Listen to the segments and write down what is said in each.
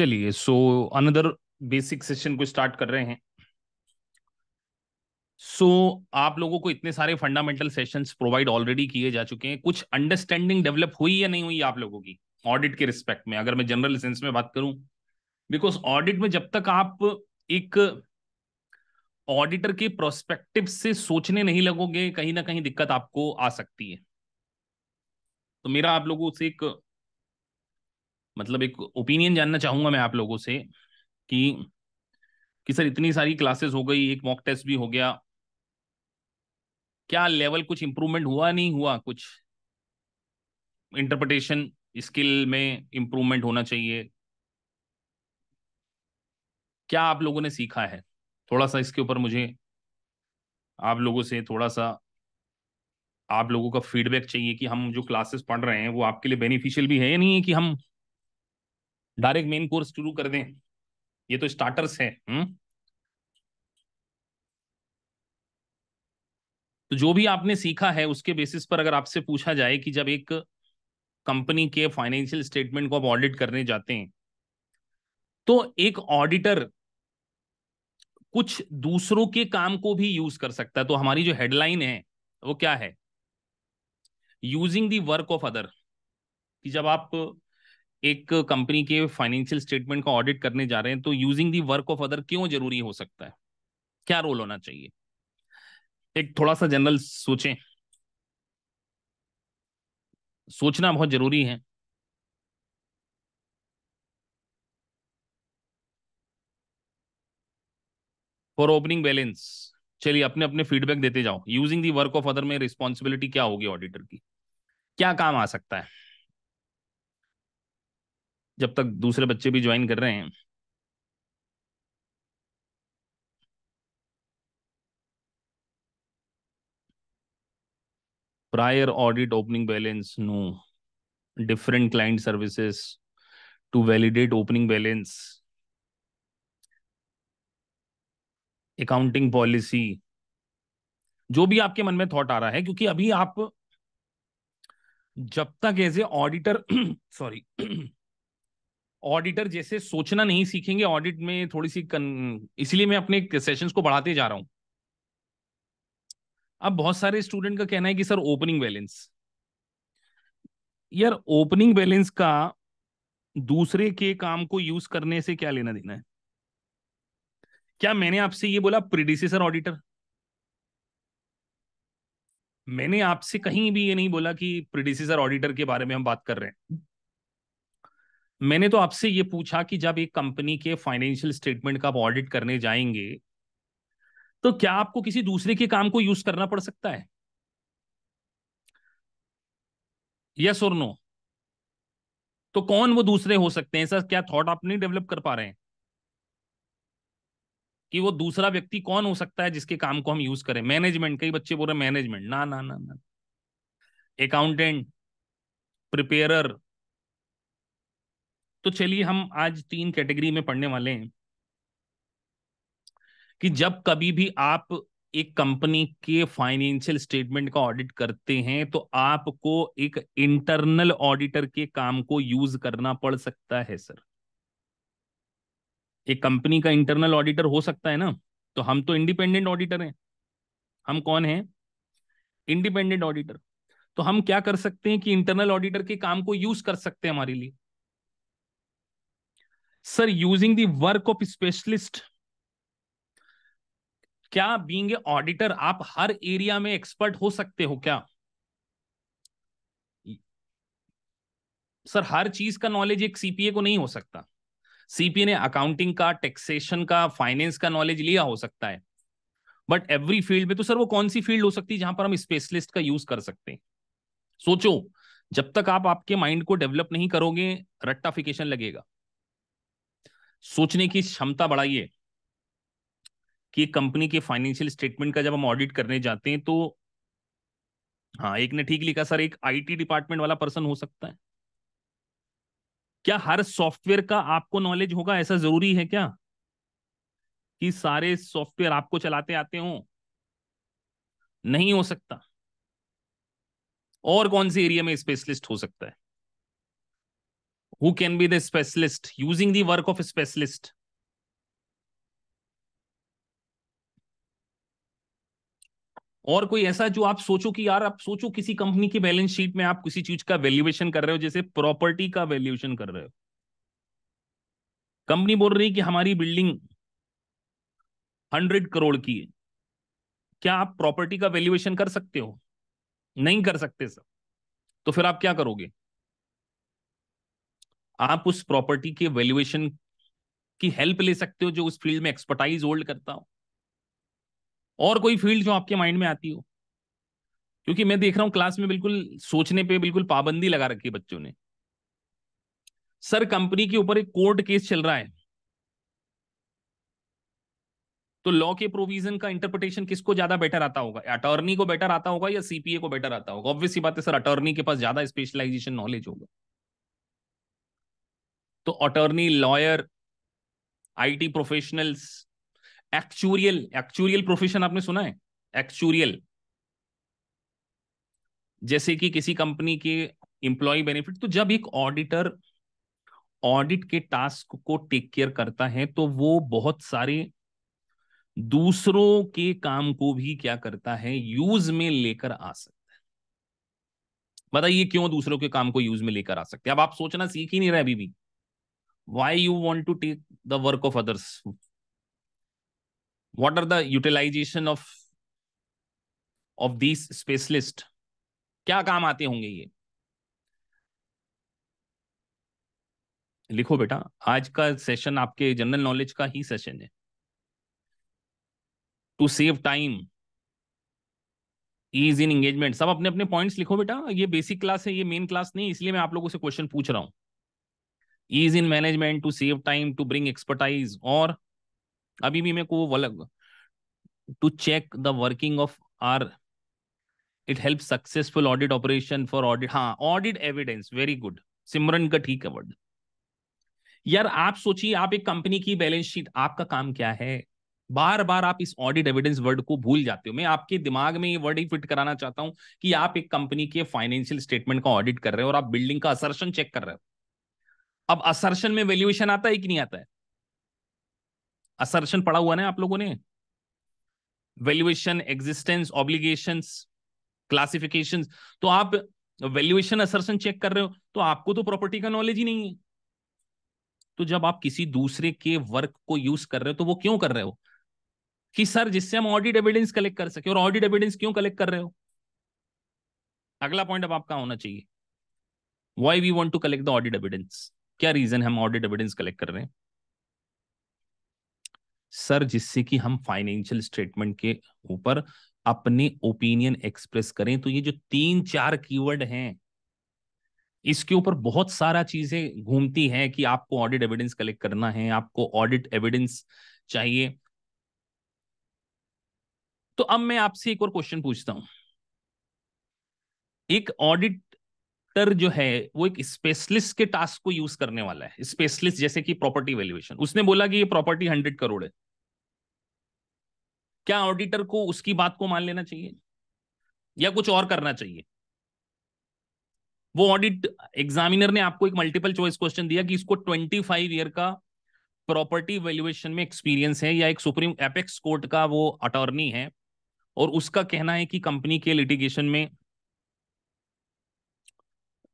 चलिए so another basic session को start कर रहे हैं सो so, आप लोगों को इतने सारे फंडामेंटल सेशंस प्रोवाइड ऑलरेडी किए जा चुके हैं कुछ अंडरस्टैंडिंग डेवलप हुई या नहीं हुई आप लोगों की ऑडिट के रिस्पेक्ट में अगर मैं जनरल सेंस में बात करूं बिकॉज ऑडिट में जब तक आप एक ऑडिटर के प्रोस्पेक्टिव से सोचने नहीं लगोगे कहीं ना कहीं दिक्कत आपको आ सकती है तो मेरा आप लोगों से एक मतलब एक ओपिनियन जानना चाहूंगा मैं आप लोगों से कि कि सर इतनी सारी क्लासेस हो गई एक मॉक टेस्ट भी हो गया क्या लेवल कुछ इम्प्रूवमेंट हुआ नहीं हुआ कुछ इंटरप्रिटेशन स्किल में इंप्रूवमेंट होना चाहिए क्या आप लोगों ने सीखा है थोड़ा सा इसके ऊपर मुझे आप लोगों से थोड़ा सा आप लोगों का फीडबैक चाहिए कि हम जो क्लासेस पढ़ रहे हैं वो आपके लिए बेनिफिशियल भी है या नहीं है कि हम डायरेक्ट मेन कोर्स शुरू कर दें ये तो स्टार्टर्स हैं हम्म। तो जो भी आपने सीखा है उसके बेसिस पर अगर आपसे पूछा जाए कि जब एक कंपनी के फाइनेंशियल स्टेटमेंट को आप ऑडिट करने जाते हैं तो एक ऑडिटर कुछ दूसरों के काम को भी यूज कर सकता है तो हमारी जो हेडलाइन है वो क्या है using the work of other कि जब आप एक कंपनी के फाइनेंशियल स्टेटमेंट का ऑडिट करने जा रहे हैं तो using the work of other क्यों जरूरी हो सकता है क्या रोल होना चाहिए एक थोड़ा सा जनरल सोचें सोचना बहुत जरूरी है फॉर ओपनिंग बैलेंस चलिए अपने अपने फीडबैक देते जाओ using the work of other में रिस्पॉन्सिबिलिटी क्या होगी ऑडिटर की क्या काम आ सकता है जब तक दूसरे बच्चे भी ज्वाइन कर रहे हैं prior audit opening balance no different client services to validate opening balance accounting policy जो भी आपके मन में थॉट आ रहा है क्योंकि अभी आप जब तक as a auditor sorry auditor जैसे सोचना नहीं सीखेंगे ऑडिट में थोड़ी सी कन... इसलिए मैं अपने सेशंस को बढ़ाते जा रहा हूं अब बहुत सारे स्टूडेंट का कहना है कि सर ओपनिंग बैलेंस यार ओपनिंग बैलेंस का दूसरे के काम को यूज करने से क्या लेना देना है क्या मैंने आपसे ये बोला प्रीडिसेसर ऑडिटर मैंने आपसे कहीं भी ये नहीं बोला कि प्रीडिसेसर ऑडिटर के बारे में हम बात कर रहे हैं मैंने तो आपसे ये पूछा कि जब एक कंपनी के फाइनेंशियल स्टेटमेंट का आप ऑडिट करने जाएंगे तो क्या आपको किसी दूसरे के काम को यूज करना पड़ सकता है यस और नो तो कौन वो दूसरे हो सकते हैं सर क्या थॉट आप नहीं डेवलप कर पा रहे हैं कि वो दूसरा व्यक्ति कौन हो सकता है जिसके काम को हम यूज करें मैनेजमेंट कई बच्चे बोल रहे मैनेजमेंट ना ना ना ना अकाउंटेंट प्रिपेयरर तो चलिए हम आज तीन कैटेगरी में पढ़ने वाले हैं कि जब कभी भी आप एक कंपनी के फाइनेंशियल स्टेटमेंट का ऑडिट करते हैं तो आपको एक इंटरनल ऑडिटर के काम को यूज करना पड़ सकता है सर एक कंपनी का इंटरनल ऑडिटर हो सकता है ना तो हम तो इंडिपेंडेंट ऑडिटर हैं हम कौन हैं इंडिपेंडेंट ऑडिटर तो हम क्या कर सकते हैं कि इंटरनल ऑडिटर के काम को यूज कर सकते हैं हमारे लिए sir using the work of specialist क्या बींग ऑडिटर आप हर एरिया में एक्सपर्ट हो सकते हो क्या सर हर चीज का नॉलेज एक सीपीए को नहीं हो सकता सीपीए ने अकाउंटिंग का टैक्सेशन का फाइनेंस का नॉलेज लिया हो सकता है बट एवरी फील्ड में तो सर वो कौन सी फील्ड हो सकती है जहां पर हम स्पेशलिस्ट का यूज कर सकते हैं सोचो जब तक आप आपके माइंड को डेवलप नहीं करोगे रट्टाफिकेशन लगेगा सोचने की क्षमता बढ़ाइए कि कंपनी के फाइनेंशियल स्टेटमेंट का जब हम ऑडिट करने जाते हैं तो हाँ एक ने ठीक लिखा सर एक आईटी डिपार्टमेंट वाला पर्सन हो सकता है क्या हर सॉफ्टवेयर का आपको नॉलेज होगा ऐसा जरूरी है क्या कि सारे सॉफ्टवेयर आपको चलाते आते हो नहीं हो सकता और कौन से एरिया में स्पेशलिस्ट हो सकता है who can be the specialist using the work of a specialist और कोई ऐसा जो आप सोचो कि यार आप सोचो किसी कंपनी की बैलेंस शीट में आप किसी चीज का वैल्यूएशन कर रहे हो जैसे प्रॉपर्टी का वैल्यूएशन कर रहे हो कंपनी बोल रही है कि हमारी बिल्डिंग हंड्रेड करोड़ की है क्या आप प्रॉपर्टी का वैल्यूएशन कर सकते हो नहीं कर सकते सर तो फिर आप क्या करोगे आप उस प्रॉपर्टी के वैल्यूएशन की हेल्प ले सकते हो जो उस फील्ड में एक्सपर्टाइज होल्ड करता हो और कोई फील्ड जो आपके माइंड में आती हो क्योंकि मैं देख रहा हूं क्लास में बिल्कुल सोचने पे बिल्कुल पाबंदी लगा रखी है बच्चों ने सर कंपनी के ऊपर एक कोर्ट केस चल रहा है तो लॉ के प्रोविजन का इंटरप्रिटेशन किसको ज्यादा बेटर आता होगा अटॉर्नी को बेटर आता होगा या सीपीए को बेटर आता होगा ऑब्वियसली बात है सर अटॉर्नी के पास ज्यादा स्पेशलाइजेशन नॉलेज होगा तो attorney lawyer IT professionals actuarial actuarial profession आपने सुना है एक्चुरियल जैसे कि किसी कंपनी के इंप्लॉय बेनिफिट तो जब एक ऑडिटर ऑडिट के टास्क को टेक केयर करता है तो वो बहुत सारे दूसरों के काम को भी क्या करता है यूज में लेकर आ सकता है बताइए क्यों दूसरों के काम को यूज में लेकर आ सकते हैं अब आप सोचना सीख ही नहीं रहे अभी भी why you want to take the work of others what are the utilization of of these specialist क्या काम आते होंगे ये लिखो बेटा आज का सेशन आपके जनरल नॉलेज का ही सेशन है to save time is in engagement सब अपने अपने पॉइंट्स लिखो बेटा ये बेसिक क्लास है ये मेन क्लास नहीं इसलिए मैं आप लोगों से क्वेश्चन पूछ रहा हूं ease in management to save time to bring expertise और अभी भी मेरे को अलग to check the working of are it help successful audit operation for audit हाँ audit evidence very good Simran का ठीक है वर्ड यार आप सोचिए आप एक कंपनी की बैलेंस शीट आपका काम क्या है बार बार आप इस ऑडिट एविडेंस वर्ड को भूल जाते हो मैं आपके दिमाग में ये वर्ड ही फिट कराना चाहता हूं कि आप एक कंपनी के फाइनेंशियल स्टेटमेंट का ऑडिट कर रहे हो और आप बिल्डिंग का असर्शन चेक कर रहे हो अब असर्शन में वैल्यूएशन आता है कि नहीं आता है असर्शन पढ़ा हुआ ना आप लोगों ने वैल्यूएशन एग्जिस्टेंस ऑब्लिगेशन क्लासिफिकेशन तो आप वैल्यूएशन असर्शन चेक कर रहे हो तो आपको तो प्रॉपर्टी का नॉलेज ही नहीं है तो जब आप किसी दूसरे के वर्क को यूज कर रहे हो तो वो क्यों कर रहे हो कि सर जिससे हम ऑडिट एविडेंस कलेक्ट कर सके और ऑडिट एविडेंस क्यों कलेक्ट कर रहे हो अगला पॉइंट अब आपका होना चाहिए why we want to collect the audit evidence क्या रीजन है हम ऑडिट एविडेंस कलेक्ट कर रहे हैं सर जिससे कि हम फाइनेंशियल स्टेटमेंट के ऊपर अपने ओपिनियन एक्सप्रेस करें तो ये जो तीन चार कीवर्ड हैं इसके ऊपर बहुत सारा चीजें घूमती हैं कि आपको ऑडिट एविडेंस कलेक्ट करना है आपको ऑडिट एविडेंस चाहिए तो अब मैं आपसे एक और क्वेश्चन पूछता हूं एक ऑडिट डॉक्टर जो है वो एक स्पेशलिस्ट के टास्क को यूज करने वाला है स्पेशलिस्ट जैसे कि प्रॉपर्टी वैल्यूएशन उसने बोला कि ये प्रॉपर्टी हंड्रेड करोड़ है क्या ऑडिटर को उसकी बात को मान लेना चाहिए या कुछ और करना चाहिए वो ऑडिट एग्जामिनर ने आपको एक मल्टीपल चॉइस क्वेश्चन दिया कि इसको ट्वेंटी फाइव ईयर का प्रॉपर्टी वैल्यूएशन में एक्सपीरियंस है या एक सुप्रीम एपेक्स कोर्ट का वो अटॉर्नी है और उसका कहना है कि कंपनी के लिटिगेशन में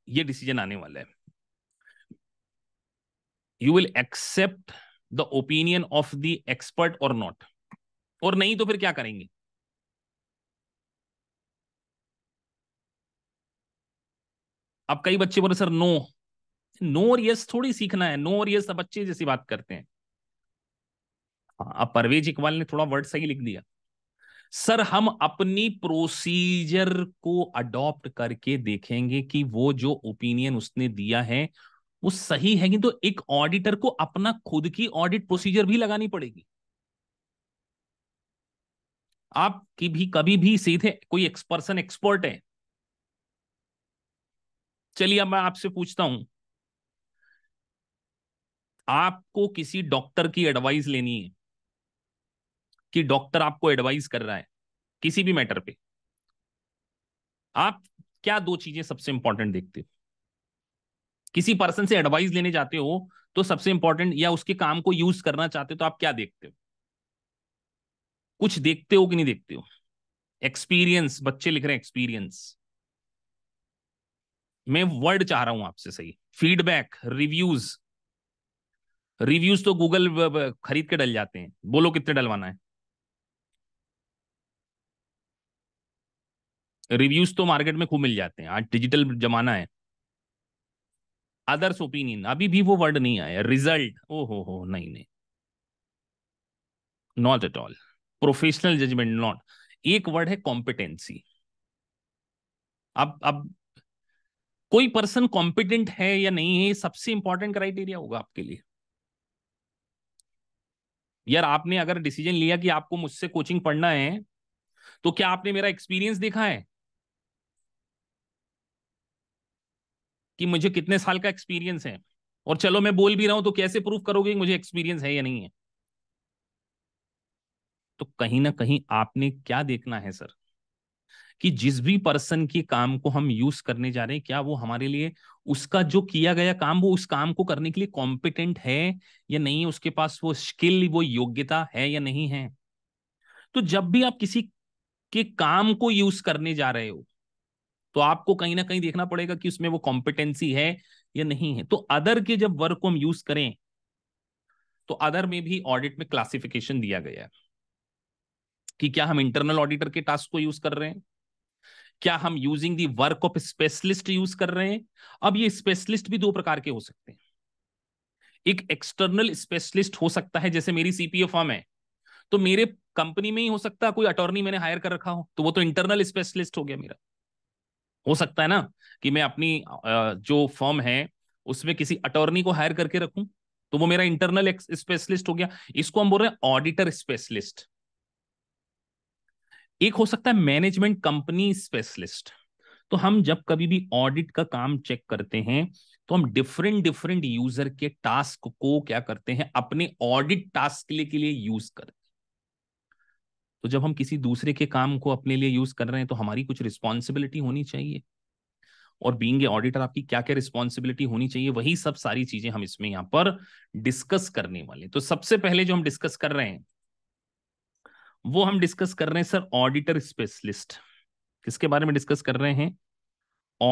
ये डिसीजन आने वाला है you will accept the opinion of the expert और नॉट और नहीं तो फिर क्या करेंगे अब कई बच्चे बोले सर नो नो और यस थोड़ी सीखना है नो और यस बच्चे जैसी बात करते हैं हाँ, अब परवेज इकबाल ने थोड़ा वर्ड सही लिख दिया सर हम अपनी प्रोसीजर को अडॉप्ट करके देखेंगे कि वो जो ओपिनियन उसने दिया है वो सही है कि तो एक ऑडिटर को अपना खुद की ऑडिट प्रोसीजर भी लगानी पड़ेगी आप की भी कभी भी सीधे कोई एक्सपर्सन एक्सपर्ट है चलिए अब मैं आपसे पूछता हूं आपको किसी डॉक्टर की एडवाइस लेनी है कि डॉक्टर आपको एडवाइस कर रहा है किसी भी मैटर पे आप क्या दो चीजें सबसे इंपॉर्टेंट देखते हो किसी पर्सन से एडवाइस लेने जाते हो तो सबसे इंपॉर्टेंट या उसके काम को यूज करना चाहते हो तो आप क्या देखते हो कुछ देखते हो कि नहीं देखते हो एक्सपीरियंस बच्चे लिख रहे हैं एक्सपीरियंस मैं वर्ड चाह रहा हूं आपसे सही फीडबैक रिव्यूज रिव्यूज तो गूगल खरीद के डल जाते हैं बोलो कितने डलवाना है रिव्यूज तो मार्केट में खूब मिल जाते हैं आज डिजिटल जमाना है अदर्स ओपिनियन अभी भी वो वर्ड नहीं आया रिजल्ट ओ हो हो नहीं नहीं not at all professional judgement not एक वर्ड है कॉम्पिटेंसी अब अब कोई पर्सन कॉम्पिटेंट है या नहीं है सबसे इंपॉर्टेंट क्राइटेरिया होगा आपके लिए यार आपने अगर डिसीजन लिया कि आपको मुझसे कोचिंग पढ़ना है तो क्या आपने मेरा एक्सपीरियंस देखा है कि मुझे कितने साल का एक्सपीरियंस है और चलो मैं बोल भी रहा हूं तो कैसे प्रूफ करोगे मुझे एक्सपीरियंस है या नहीं है तो कहीं ना कहीं आपने क्या देखना है सर कि जिस भी पर्सन के काम को हम यूज करने जा रहे हैं क्या वो हमारे लिए उसका जो किया गया काम वो उस काम को करने के लिए कॉम्पिटेंट है या नहीं है उसके पास वो स्किल वो योग्यता है या नहीं है तो जब भी आप किसी के काम को यूज करने जा रहे हो तो आपको कहीं ना कहीं देखना पड़ेगा कि उसमें वो कॉम्पिटेंसी है या नहीं है तो अदर के जब वर्क को हम यूज करें तो अदर में भी ऑडिट में क्लासिफिकेशन दिया गया है कि क्या हम इंटरनल ऑडिटर के टास्क को यूज कर रहे हैं क्या हम using the work of specialist use कर रहे हैं अब ये स्पेशलिस्ट भी दो प्रकार के हो सकते हैं एक एक्सटर्नल स्पेशलिस्ट हो सकता है जैसे मेरी सीपीए फॉर्म है तो मेरे कंपनी में ही हो सकता है कोई अटॉर्नी मैंने हायर कर रखा हो तो वो तो इंटरनल स्पेशलिस्ट हो गया मेरा हो सकता है ना कि मैं अपनी जो फर्म है उसमें किसी अटोर्नी को हायर करके रखूं तो वो मेरा इंटरनल स्पेशलिस्ट हो गया इसको हम बोल रहे हैं ऑडिटर स्पेशलिस्ट एक हो सकता है मैनेजमेंट कंपनी स्पेशलिस्ट तो हम जब कभी भी ऑडिट का काम चेक करते हैं तो हम डिफरेंट डिफरेंट यूजर के टास्क को क्या करते हैं अपने ऑडिट टास्क के लिए, के लिए यूज करते हैं तो जब हम किसी दूसरे के काम को अपने लिए यूज कर रहे हैं तो हमारी कुछ रिस्पॉन्सिबिलिटी होनी चाहिए और बींग ए ऑडिटर आपकी क्या क्या रिस्पॉन्सिबिलिटी होनी चाहिए वही सब सारी चीजें हम इसमें यहां पर डिस्कस करने वाले तो सबसे पहले जो हम डिस्कस कर रहे हैं वो हम डिस्कस कर रहे हैं सर ऑडिटर स्पेशलिस्ट किसके बारे में डिस्कस कर रहे हैं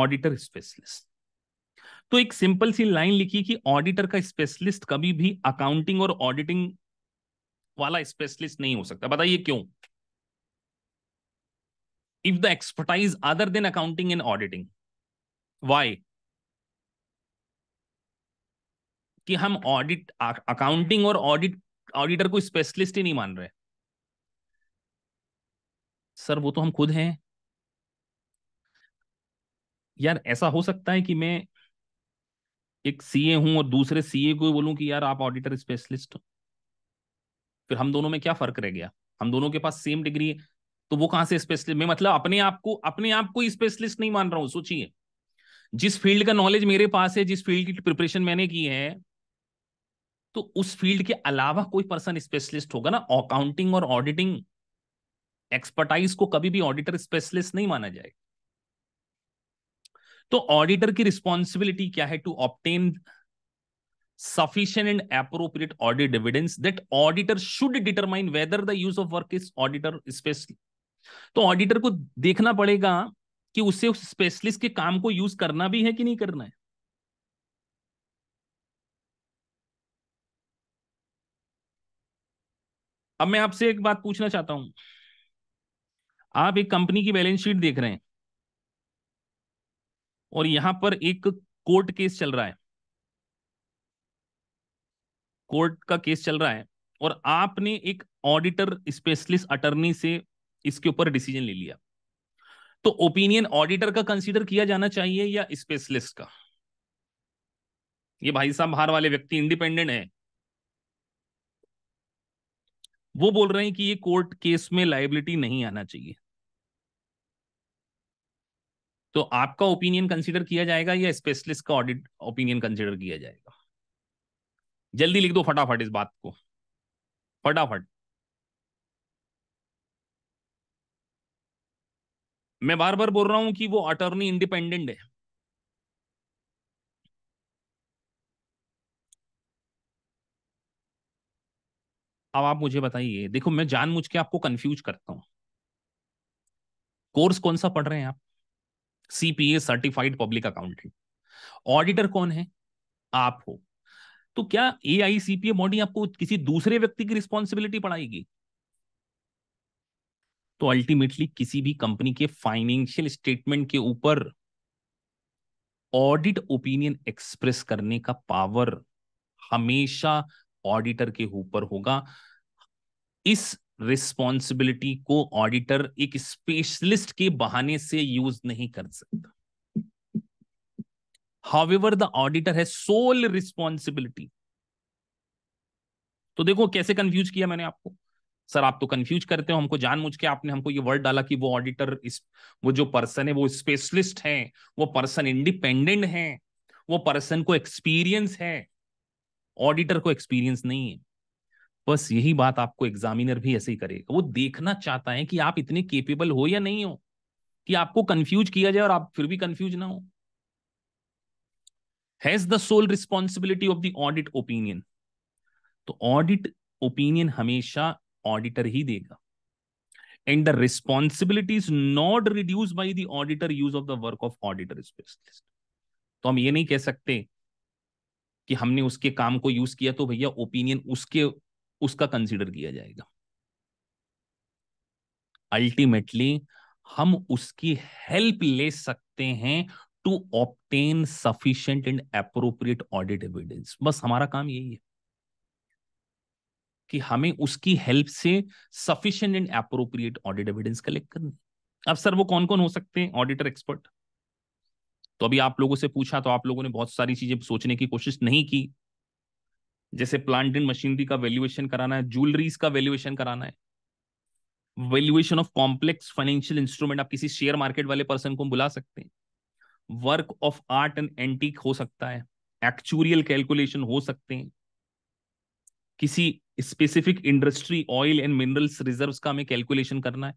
ऑडिटर स्पेशलिस्ट तो एक सिंपल सी लाइन लिखी कि ऑडिटर का स्पेशलिस्ट कभी भी अकाउंटिंग और ऑडिटिंग वाला स्पेशलिस्ट नहीं हो सकता बताइए क्यों if the expertise other than accounting and auditing. Why? कि हम ऑडिट अकाउंटिंग और ऑडिट ऑडिटर को स्पेशलिस्ट ही नहीं मान रहे सर वो तो हम खुद हैं यार ऐसा हो सकता है कि मैं एक सीए हूं और दूसरे सीए को बोलूं कि यार आप ऑडिटर स्पेशलिस्ट हो फिर हम दोनों में क्या फर्क रह गया हम दोनों के पास सेम डिग्री है तो वो कहां से स्पेशलिस्ट मैं मतलब अपने आप को अपने आप को स्पेशलिस्ट नहीं मान रहा हूं सोचिए जिस फील्ड का नॉलेज मेरे पास है जिस फील्ड की प्रिपरेशन मैंने की है तो उस फील्ड के अलावा कोई पर्सन स्पेशलिस्ट होगा ना अकाउंटिंग और ऑडिटिंग एक्सपर्टाइज को कभी भी ऑडिटर स्पेशलिस्ट नहीं माना जाएगा तो ऑडिटर की रिस्पॉन्सिबिलिटी क्या है to obtain sufficient and appropriate audit evidence that auditor should determine whether the use of work is auditor specialist तो ऑडिटर को देखना पड़ेगा कि उससे उस स्पेशलिस्ट के काम को यूज करना भी है कि नहीं करना है अब मैं आपसे एक बात पूछना चाहता हूं आप एक कंपनी की बैलेंस शीट देख रहे हैं और यहां पर एक कोर्ट केस चल रहा है कोर्ट का केस चल रहा है और आपने एक ऑडिटर स्पेशलिस्ट अटर्नी से इसके ऊपर डिसीजन ले लिया तो ओपिनियन ऑडिटर का कंसीडर किया जाना चाहिए या स्पेशलिस्ट का ये भाई साहब बाहर वाले व्यक्ति इंडिपेंडेंट है वो बोल रहे हैं कि ये कोर्ट केस में लाइबिलिटी नहीं आना चाहिए तो आपका ओपिनियन कंसीडर किया जाएगा या स्पेशलिस्ट का ऑडिट ओपिनियन कंसीडर किया जाएगा जल्दी लिख दो फटाफट इस बात को फटाफट मैं बार बार बोल रहा हूं कि वो अटॉर्नी इंडिपेंडेंट है अब आप मुझे बताइए देखो मैं जानबूझ के आपको कंफ्यूज करता हूं कोर्स कौन सा पढ़ रहे हैं आप CPA certified public accountant auditor कौन है आप हो तो क्या ए आई सी पी ए बॉडी आपको किसी दूसरे व्यक्ति की रिस्पॉन्सिबिलिटी पढ़ाएगी तो अल्टीमेटली किसी भी कंपनी के फाइनेंशियल स्टेटमेंट के ऊपर ऑडिट ओपिनियन एक्सप्रेस करने का पावर हमेशा ऑडिटर के ऊपर होगा इस रिस्पॉन्सिबिलिटी को ऑडिटर एक स्पेशलिस्ट के बहाने से यूज नहीं कर सकता एवर द ऑडिटर है सोल रिस्पॉन्सिबिलिटी तो देखो कैसे कंफ्यूज किया मैंने आपको सर आप तो कंफ्यूज करते हो हमको जान के आपने हमको ये वर्ड डाला कि वो ऑडिटर इस वो जो पर्सन है वो स्पेशलिस्ट है वो पर्सन इंडिपेंडेंट है वो पर्सन को एक्सपीरियंस है ऑडिटर को एक्सपीरियंस नहीं है बस यही बात आपको एग्जामिनर भी ऐसे ही करेगा वो देखना चाहता है कि आप इतने केपेबल हो या नहीं हो कि आपको कंफ्यूज किया जाए और आप फिर भी कंफ्यूज ना हो has the sole responsibility of the audit opinion तो ऑडिट ओपिनियन हमेशा ऑडिटर ही देगा and the responsibility is not reduce by the auditor use of the work of auditor specialist तो हम ये नहीं कह सकते कि हमने उसके काम को यूज किया तो भैया ओपिनियन उसके उसका कंसिडर किया जाएगा अल्टीमेटली हम उसकी हेल्प ले सकते हैं to obtain sufficient and appropriate audit evidence बस हमारा काम यही है कि हमें उसकी हेल्प से sufficient and appropriate audit evidence collect करनी अब सर वो कौन कौन हो सकते हैं ऑडिटर एक्सपर्ट तो अभी आप लोगों से पूछा तो आप लोगों ने बहुत सारी चीजें सोचने की कोशिश नहीं की जैसे प्लांट एंड मशीनरी का वैल्यूएशन कराना है ज्वेलरीज का वैल्यूएशन कराना है valuation of complex financial instrument आप किसी शेयर मार्केट वाले पर्सन को बुला सकते हैं work of art and antique हो सकता है एक्चुरियल कैलकुलेशन हो सकते हैं किसी specific industry oil and minerals reserves का हमें कैलकुलेशन करना है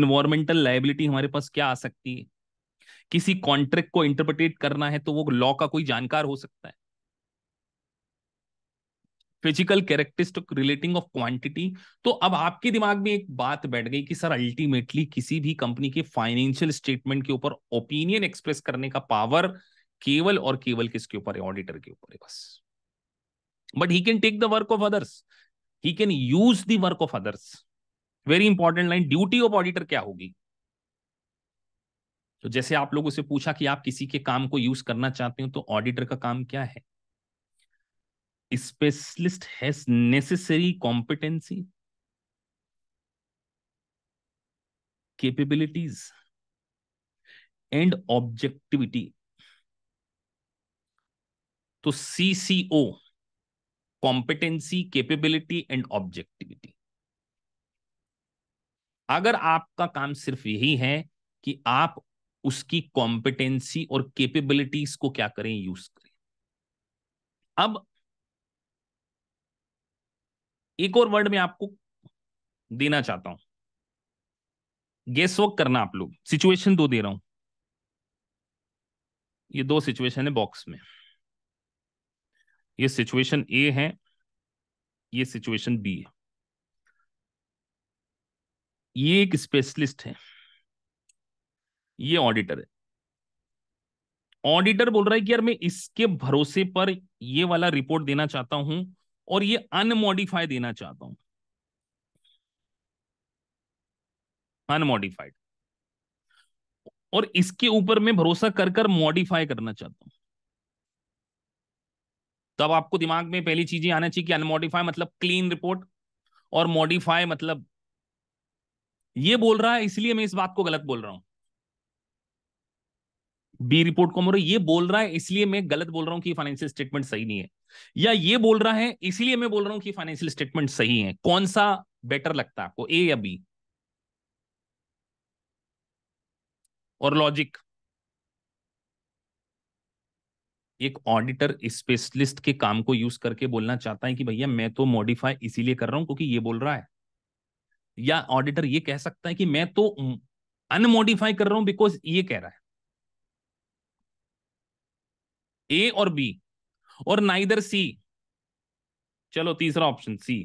इन्वायरमेंटल लाइबिलिटी हमारे पास क्या आ सकती है किसी कॉन्ट्रैक्ट को इंटरप्रिटेट करना है तो वो लॉ का कोई जानकार हो सकता है physical characteristic relating of quantity तो अब आपके दिमाग में एक बात बैठ गई कि सर अल्टीमेटली किसी भी कंपनी के फाइनेंशियल स्टेटमेंट के ऊपर ओपिनियन एक्सप्रेस करने का पावर केवल और केवल किसके ऊपर है ऑडिटर के ऊपर है बस but he can take the work of others he can use the work of others very important line duty of auditor क्या होगी तो जैसे आप लोगों से पूछा कि आप किसी के काम को यूज करना चाहते हो तो ऑडिटर का काम क्या है specialist has necessary competency capabilities and objectivity तो CCO competency capability and objectivity अगर आपका काम सिर्फ यही है कि आप उसकी कॉम्पिटेंसी और केपेबिलिटीज को क्या करें यूज करें अब एक और वर्ड में आपको देना चाहता हूं गेस वर्क करना आप लोग सिचुएशन दो दे रहा हूं ये दो सिचुएशन है बॉक्स में ये सिचुएशन ए है ये सिचुएशन बी है ये एक स्पेशलिस्ट है ये ऑडिटर है ऑडिटर बोल रहा है कि यार मैं इसके भरोसे पर ये वाला रिपोर्ट देना चाहता हूं और ये अनमोडिफाई देना चाहता हूं अनमोडिफाइड और इसके ऊपर मैं भरोसा कर कर मॉडिफाई करना चाहता हूं तो अब आपको दिमाग में पहली चीजें आना चाहिए कि अनमोडिफाई मतलब क्लीन रिपोर्ट और मॉडिफाई मतलब ये बोल रहा है इसलिए मैं इस बात को गलत बोल रहा हूं बी रिपोर्ट को मोरो ये बोल रहा है इसलिए मैं गलत बोल रहा हूं कि फाइनेंशियल स्टेटमेंट सही नहीं है या ये बोल रहा है इसलिए मैं बोल रहा हूं कि फाइनेंशियल स्टेटमेंट सही है कौन सा बेटर लगता है आपको ए या बी और लॉजिक एक ऑडिटर स्पेशलिस्ट के काम को यूज करके बोलना चाहता है कि भैया मैं तो मॉडिफाई इसीलिए कर रहा हूं क्योंकि ये बोल रहा है या ऑडिटर ये कह सकता है कि मैं तो अनमोडिफाई कर रहा हूं बिकॉज ये कह रहा है ए और बी और नाइदर सी चलो तीसरा ऑप्शन सी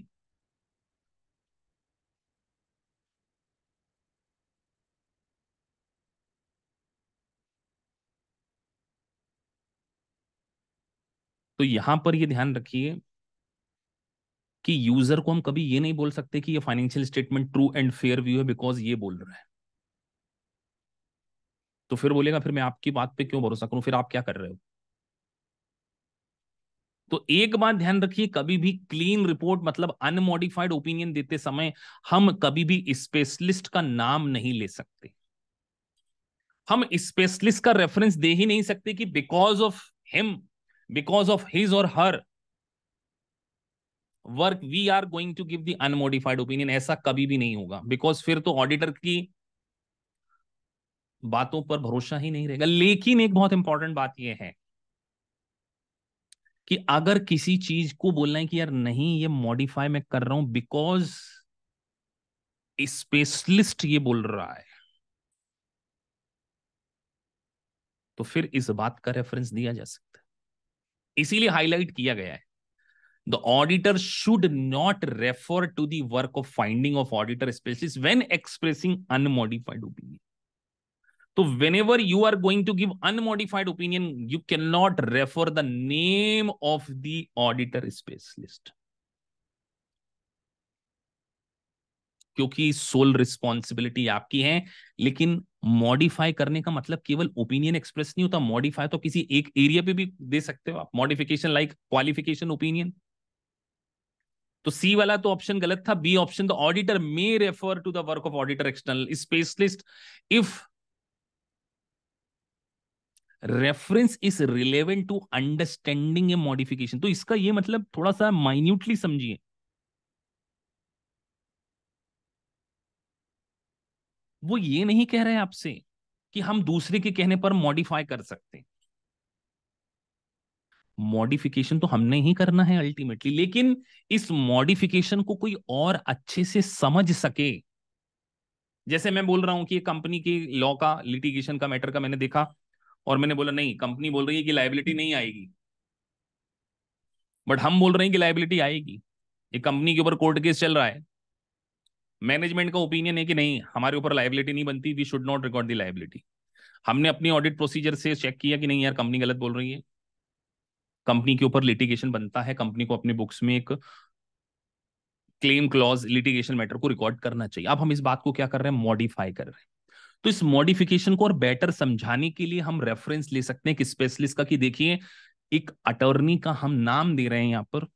तो यहां पर ये ध्यान रखिए कि यूजर को हम कभी ये नहीं बोल सकते कि ये financial statement true and fair view है बिकॉज ये बोल रहा है तो फिर बोलेगा फिर मैं आपकी बात पे क्यों भरोसा करूं फिर आप क्या कर रहे हो तो एक बात ध्यान रखिए कभी भी क्लीन रिपोर्ट मतलब अनमोडिफाइड ओपिनियन देते समय हम कभी भी स्पेशलिस्ट का नाम नहीं ले सकते हम स्पेशलिस्ट का रेफरेंस दे ही नहीं सकते कि because of him because of his or her work we are going to give the unmodified opinion ऐसा कभी भी नहीं होगा बिकॉज फिर तो ऑडिटर की बातों पर भरोसा ही नहीं रहेगा लेकिन एक बहुत इंपॉर्टेंट बात यह है कि अगर किसी चीज को बोलना है कि यार नहीं ये मॉडिफाई मैं कर रहा हूं बिकॉज स्पेशलिस्ट ये बोल रहा है तो फिर इस बात का रेफरेंस दिया जा सकता है इसीलिए हाईलाइट किया गया है the auditor should not refer to the work of finding of auditor specialist when expressing unmodified opinion तो whenever you are going to give unmodified opinion you can not refer the name of the auditor specialist क्योंकि sole responsibility आपकी है लेकिन modify करने का मतलब केवल opinion express नहीं होता मॉडिफाई तो किसी एक एरिया पे भी दे सकते हो आप मॉडिफिकेशन लाइक क्वालिफिकेशन ओपिनियन तो सी वाला तो ऑप्शन गलत था B option the auditor may refer to the work of auditor external specialist if reference is relevant to understanding a modification तो इसका ये मतलब थोड़ा सा माइन्यूटली समझिए वो ये नहीं कह रहे आपसे कि हम दूसरे के कहने पर मॉडिफाई कर सकते मॉडिफिकेशन तो हमने ही करना है अल्टीमेटली लेकिन इस मॉडिफिकेशन को कोई और अच्छे से समझ सके जैसे मैं बोल रहा हूं कि कंपनी के लॉ का लिटिगेशन का मैटर का मैंने देखा और मैंने बोला नहीं कंपनी बोल रही है कि लाइबिलिटी नहीं आएगी बट हम बोल रहे हैं कि लाइबिलिटी आएगी ये कंपनी के ऊपर कोर्ट केस चल रहा है मैनेजमेंट का ओपिनियन है कि नहीं हमारे ऊपर लाइबिलिटी नहीं बनती we should not record the liability हमने अपनी ऑडिट प्रोसीजर से चेक किया कि नहीं यार कंपनी गलत बोल रही है कंपनी के ऊपर लिटिगेशन बनता है कंपनी को अपने बुक्स में एक क्लेम क्लॉज लिटिगेशन मैटर को रिकॉर्ड करना चाहिए अब हम इस बात को क्या कर रहे हैं मॉडिफाई कर रहे हैं तो इस मॉडिफिकेशन को और बेटर समझाने के लिए हम रेफरेंस ले सकते हैं कि स्पेशलिस्ट का कि देखिए एक अटर्नी का हम नाम दे रहे हैं यहाँ पर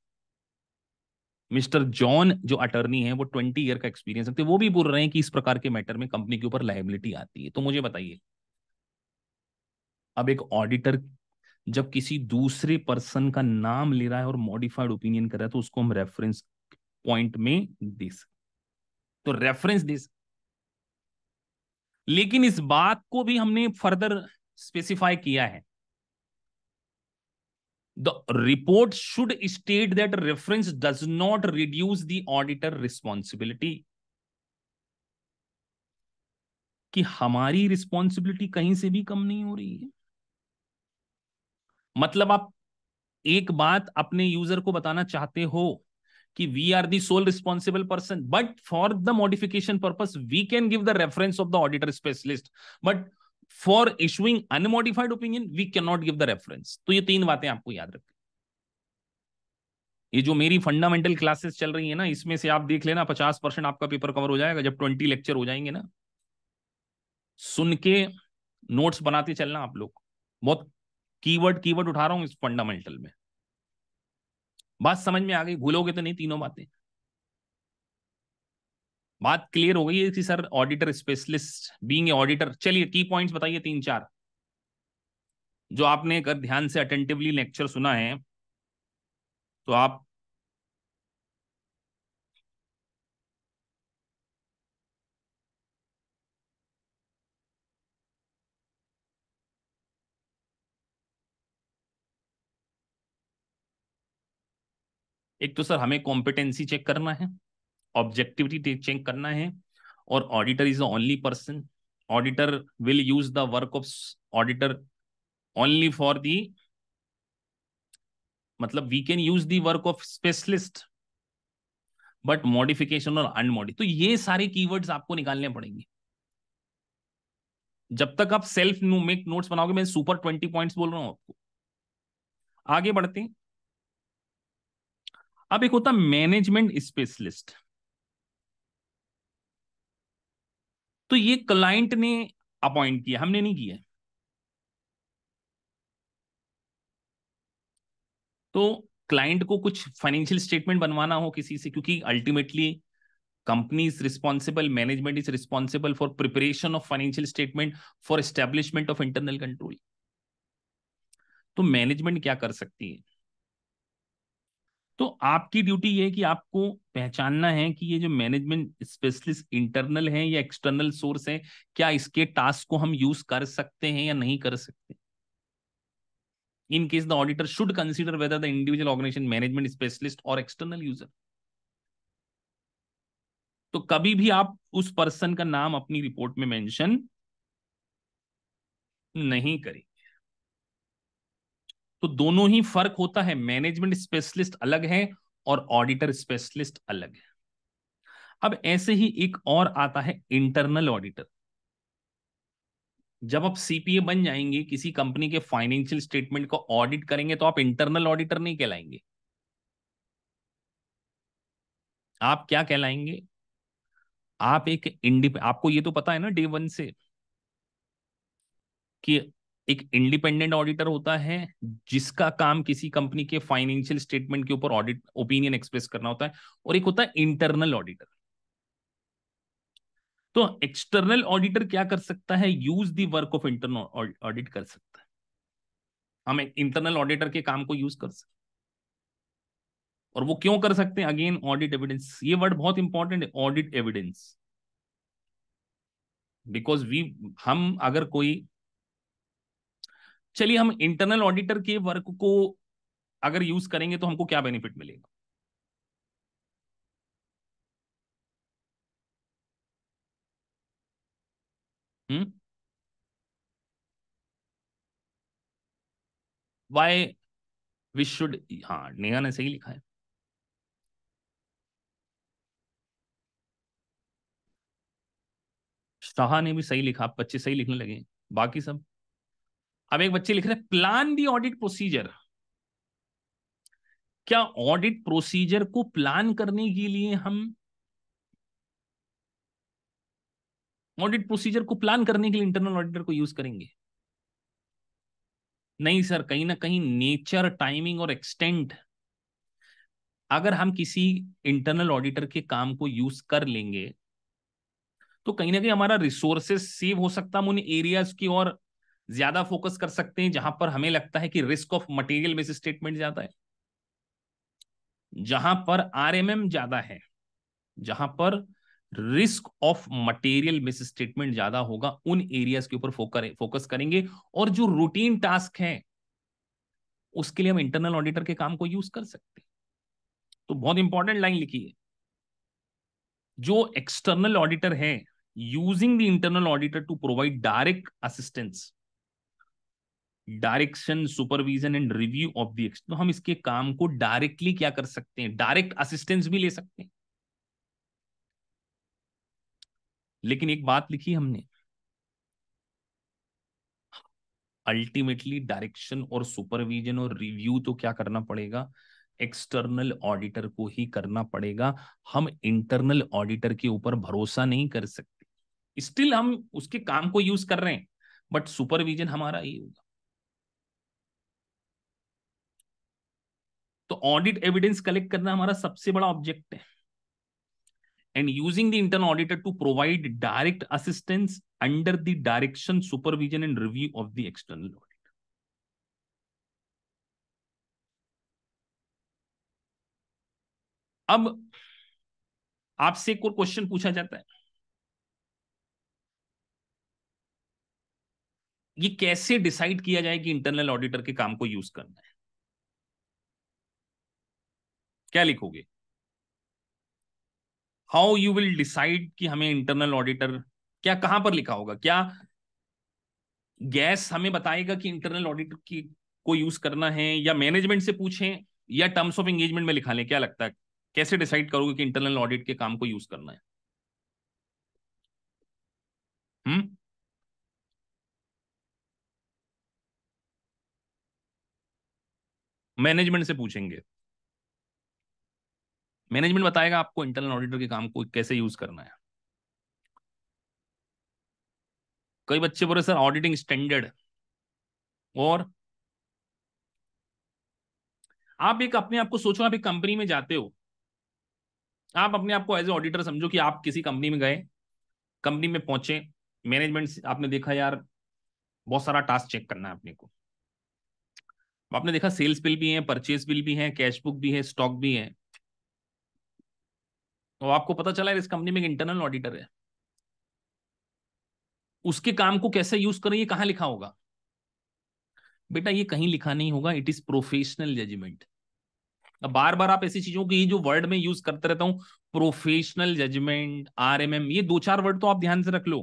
मिस्टर जॉन जो अटर्नी है वो ट्वेंटी ईयर का एक्सपीरियंस रखते वो भी बोल रहे हैं कि इस प्रकार के मैटर में कंपनी के ऊपर लाइबिलिटी आती है तो मुझे बताइए अब एक ऑडिटर जब किसी दूसरे पर्सन का नाम ले रहा है और मॉडिफाइड ओपिनियन कर रहा है तो उसको हम रेफरेंस पॉइंट में दे सकते तो रेफरेंस दे सकते लेकिन इस बात को भी हमने फर्दर स्पेसिफाई किया है the report should state that reference does not reduce the auditor responsibility कि हमारी रिस्पॉन्सिबिलिटी कहीं से भी कम नहीं हो रही है मतलब आप एक बात अपने यूजर को बताना चाहते हो कि we are the sole responsible person but for the modification purpose we can give the reference of the auditor specialist but for issuing unmodified opinion we can not give the reference तो ये तीन बातें आपको याद रखनी ये जो मेरी फंडामेंटल क्लासेस चल रही है ना इसमें से आप देख लेना पचास परसेंट आपका पेपर कवर हो जाएगा जब ट्वेंटी लेक्चर हो जाएंगे ना सुन के नोट्स बनाते चलना आप लोग बहुत कीवर्ड कीवर्ड उठा रहा हूं इस फंडामेंटल में बात समझ में आ गई भूलोगे तो नहीं तीनों बातें बात क्लियर हो गई है कि sir auditor specialist being a auditor चलिए की पॉइंट्स बताइए तीन चार जो आपने अगर ध्यान से अटेंटिवली लेक्चर सुना है तो आप एक तो सर हमें कॉम्पिटेंसी चेक करना है ऑब्जेक्टिविटी चेक करना है और auditor is the only person auditor will use the work of auditor only for the मतलब we can use the work of specialist but modification और अनमोडी तो ये सारे कीवर्ड्स आपको निकालने पड़ेंगे जब तक आप सेल्फ मेक नोट्स बनाओगे मैं सुपर ट्वेंटी पॉइंट्स बोल रहा हूं आपको आगे बढ़ते हैं अब एक होता मैनेजमेंट स्पेशलिस्ट तो ये क्लाइंट ने अपॉइंट किया हमने नहीं किया तो क्लाइंट को कुछ फाइनेंशियल स्टेटमेंट बनवाना हो किसी से क्योंकि ultimately company is responsible management is responsible for preparation of financial statement for establishment of internal control तो मैनेजमेंट क्या कर सकती है तो आपकी ड्यूटी ये है कि आपको पहचानना है कि ये जो मैनेजमेंट स्पेशलिस्ट इंटरनल है या एक्सटर्नल सोर्स है क्या इसके टास्क को हम यूज कर सकते हैं या नहीं कर सकते in case the auditor should consider whether the individual organisation management specialist और एक्सटर्नल यूजर तो कभी भी आप उस पर्सन का नाम अपनी रिपोर्ट में मेंशन नहीं करें तो दोनों ही फर्क होता है मैनेजमेंट स्पेशलिस्ट अलग है और ऑडिटर स्पेशलिस्ट अलग है अब ऐसे ही एक और आता है इंटरनल ऑडिटर जब आप सीपीए बन जाएंगे किसी कंपनी के फाइनेंशियल स्टेटमेंट को ऑडिट करेंगे तो आप इंटरनल ऑडिटर नहीं कहलाएंगे आप क्या कहलाएंगे आप एक इंडिपेंडेंट आपको ये तो पता है ना डे वन से कि एक इंडिपेंडेंट ऑडिटर होता है जिसका काम किसी कंपनी के फाइनेंशियल स्टेटमेंट के ऊपर ऑडिट ओपिनियन एक्सप्रेस करना होता है और एक होता है इंटरनल ऑडिटर तो एक्सटर्नल ऑडिटर क्या कर सकता है use the work of internal audit कर सकता है हम इंटरनल ऑडिटर के काम को यूज कर सकते और वो क्यों कर सकते हैं अगेन ऑडिट एविडेंस ये वर्ड बहुत इंपॉर्टेंट है ऑडिट एविडेंस बिकॉज वी हम अगर कोई चलिए हम इंटरनल ऑडिटर के वर्क को अगर यूज करेंगे तो हमको क्या बेनिफिट मिलेगा वाई वी शुड हाँ नेहा ने सही लिखा है शाह ने भी सही लिखा आप बच्चे सही लिखने लगे बाकी सब अब एक बच्चे लिख रहे हैं प्लान दी ऑडिट प्रोसीजर क्या ऑडिट प्रोसीजर को प्लान करने के लिए हम ऑडिट प्रोसीजर को प्लान करने के लिए इंटरनल ऑडिटर को यूज करेंगे नहीं सर कहीं ना कहीं नेचर टाइमिंग और एक्सटेंट अगर हम किसी इंटरनल ऑडिटर के काम को यूज कर लेंगे तो कहीं ना कहीं हमारा रिसोर्सेस सेव हो सकता हम उन एरियाज की और ज्यादा फोकस कर सकते हैं जहां पर हमें लगता है कि risk of material base statement ज्यादा है जहां पर आरएमएम ज्यादा है जहां पर risk of material misstatement ज्यादा होगा उन एरियाज के ऊपर फोकस करेंगे और जो रूटीन टास्क है उसके लिए हम इंटरनल ऑडिटर के काम को यूज कर सकते हैं तो बहुत इंपॉर्टेंट लाइन लिखी है जो एक्सटर्नल ऑडिटर है using the internal auditor to provide direct assistance direction supervision and review of the ex तो हम इसके काम को डायरेक्टली क्या कर सकते हैं डायरेक्ट असिस्टेंस भी ले सकते हैं लेकिन एक बात लिखी हमने अल्टीमेटली डायरेक्शन और सुपरविजन और रिव्यू तो क्या करना पड़ेगा एक्सटर्नल ऑडिटर को ही करना पड़ेगा हम इंटरनल ऑडिटर के ऊपर भरोसा नहीं कर सकते स्टिल हम उसके काम को यूज कर रहे हैं बट सुपरविजन हमारा ही होगा तो ऑडिट एविडेंस कलेक्ट करना हमारा सबसे बड़ा ऑब्जेक्ट है and using the internal auditor to provide direct assistance under the direction supervision and review of the external auditor अब आपसे एक और क्वेश्चन पूछा जाता है ये कैसे डिसाइड किया जाए कि इंटरनल ऑडिटर के काम को यूज करना है क्या लिखोगे हाउ यू विल डिसाइड कि हमें इंटरनल ऑडिटर क्या कहां पर लिखा होगा क्या गैस हमें बताएगा कि इंटरनल ऑडिटर की को यूज करना है या मैनेजमेंट से पूछें या टर्म्स ऑफ एंगेजमेंट में लिखा लें क्या लगता है कैसे डिसाइड करोगे कि इंटरनल ऑडिट के काम को यूज करना है हम्म मैनेजमेंट से पूछेंगे मैनेजमेंट बताएगा आपको इंटरनल ऑडिटर के काम को कैसे यूज करना है कई बच्चे बोले सर ऑडिटिंग स्टैंडर्ड और आप एक अपने आप को सोचो आप एक कंपनी में जाते हो आप अपने आप को एज ए ऑडिटर समझो कि आप किसी कंपनी में गए कंपनी में पहुंचे मैनेजमेंट आपने देखा यार बहुत सारा टास्क चेक करना है अपने को आपने देखा सेल्स बिल भी है परचेज बिल भी है कैश बुक भी है स्टॉक भी है और आपको पता चला है इस कंपनी में एक इंटरनल ऑडिटर है उसके काम को कैसे यूज करें ये कहाँ लिखा होगा बेटा ये कहीं लिखा नहीं होगा इट इज प्रोफेशनल जजमेंट अब बार बार आप ऐसी चीजों की जो वर्ड में यूज करते रहता हूं professional judgement R M M ये दो चार वर्ड तो आप ध्यान से रख लो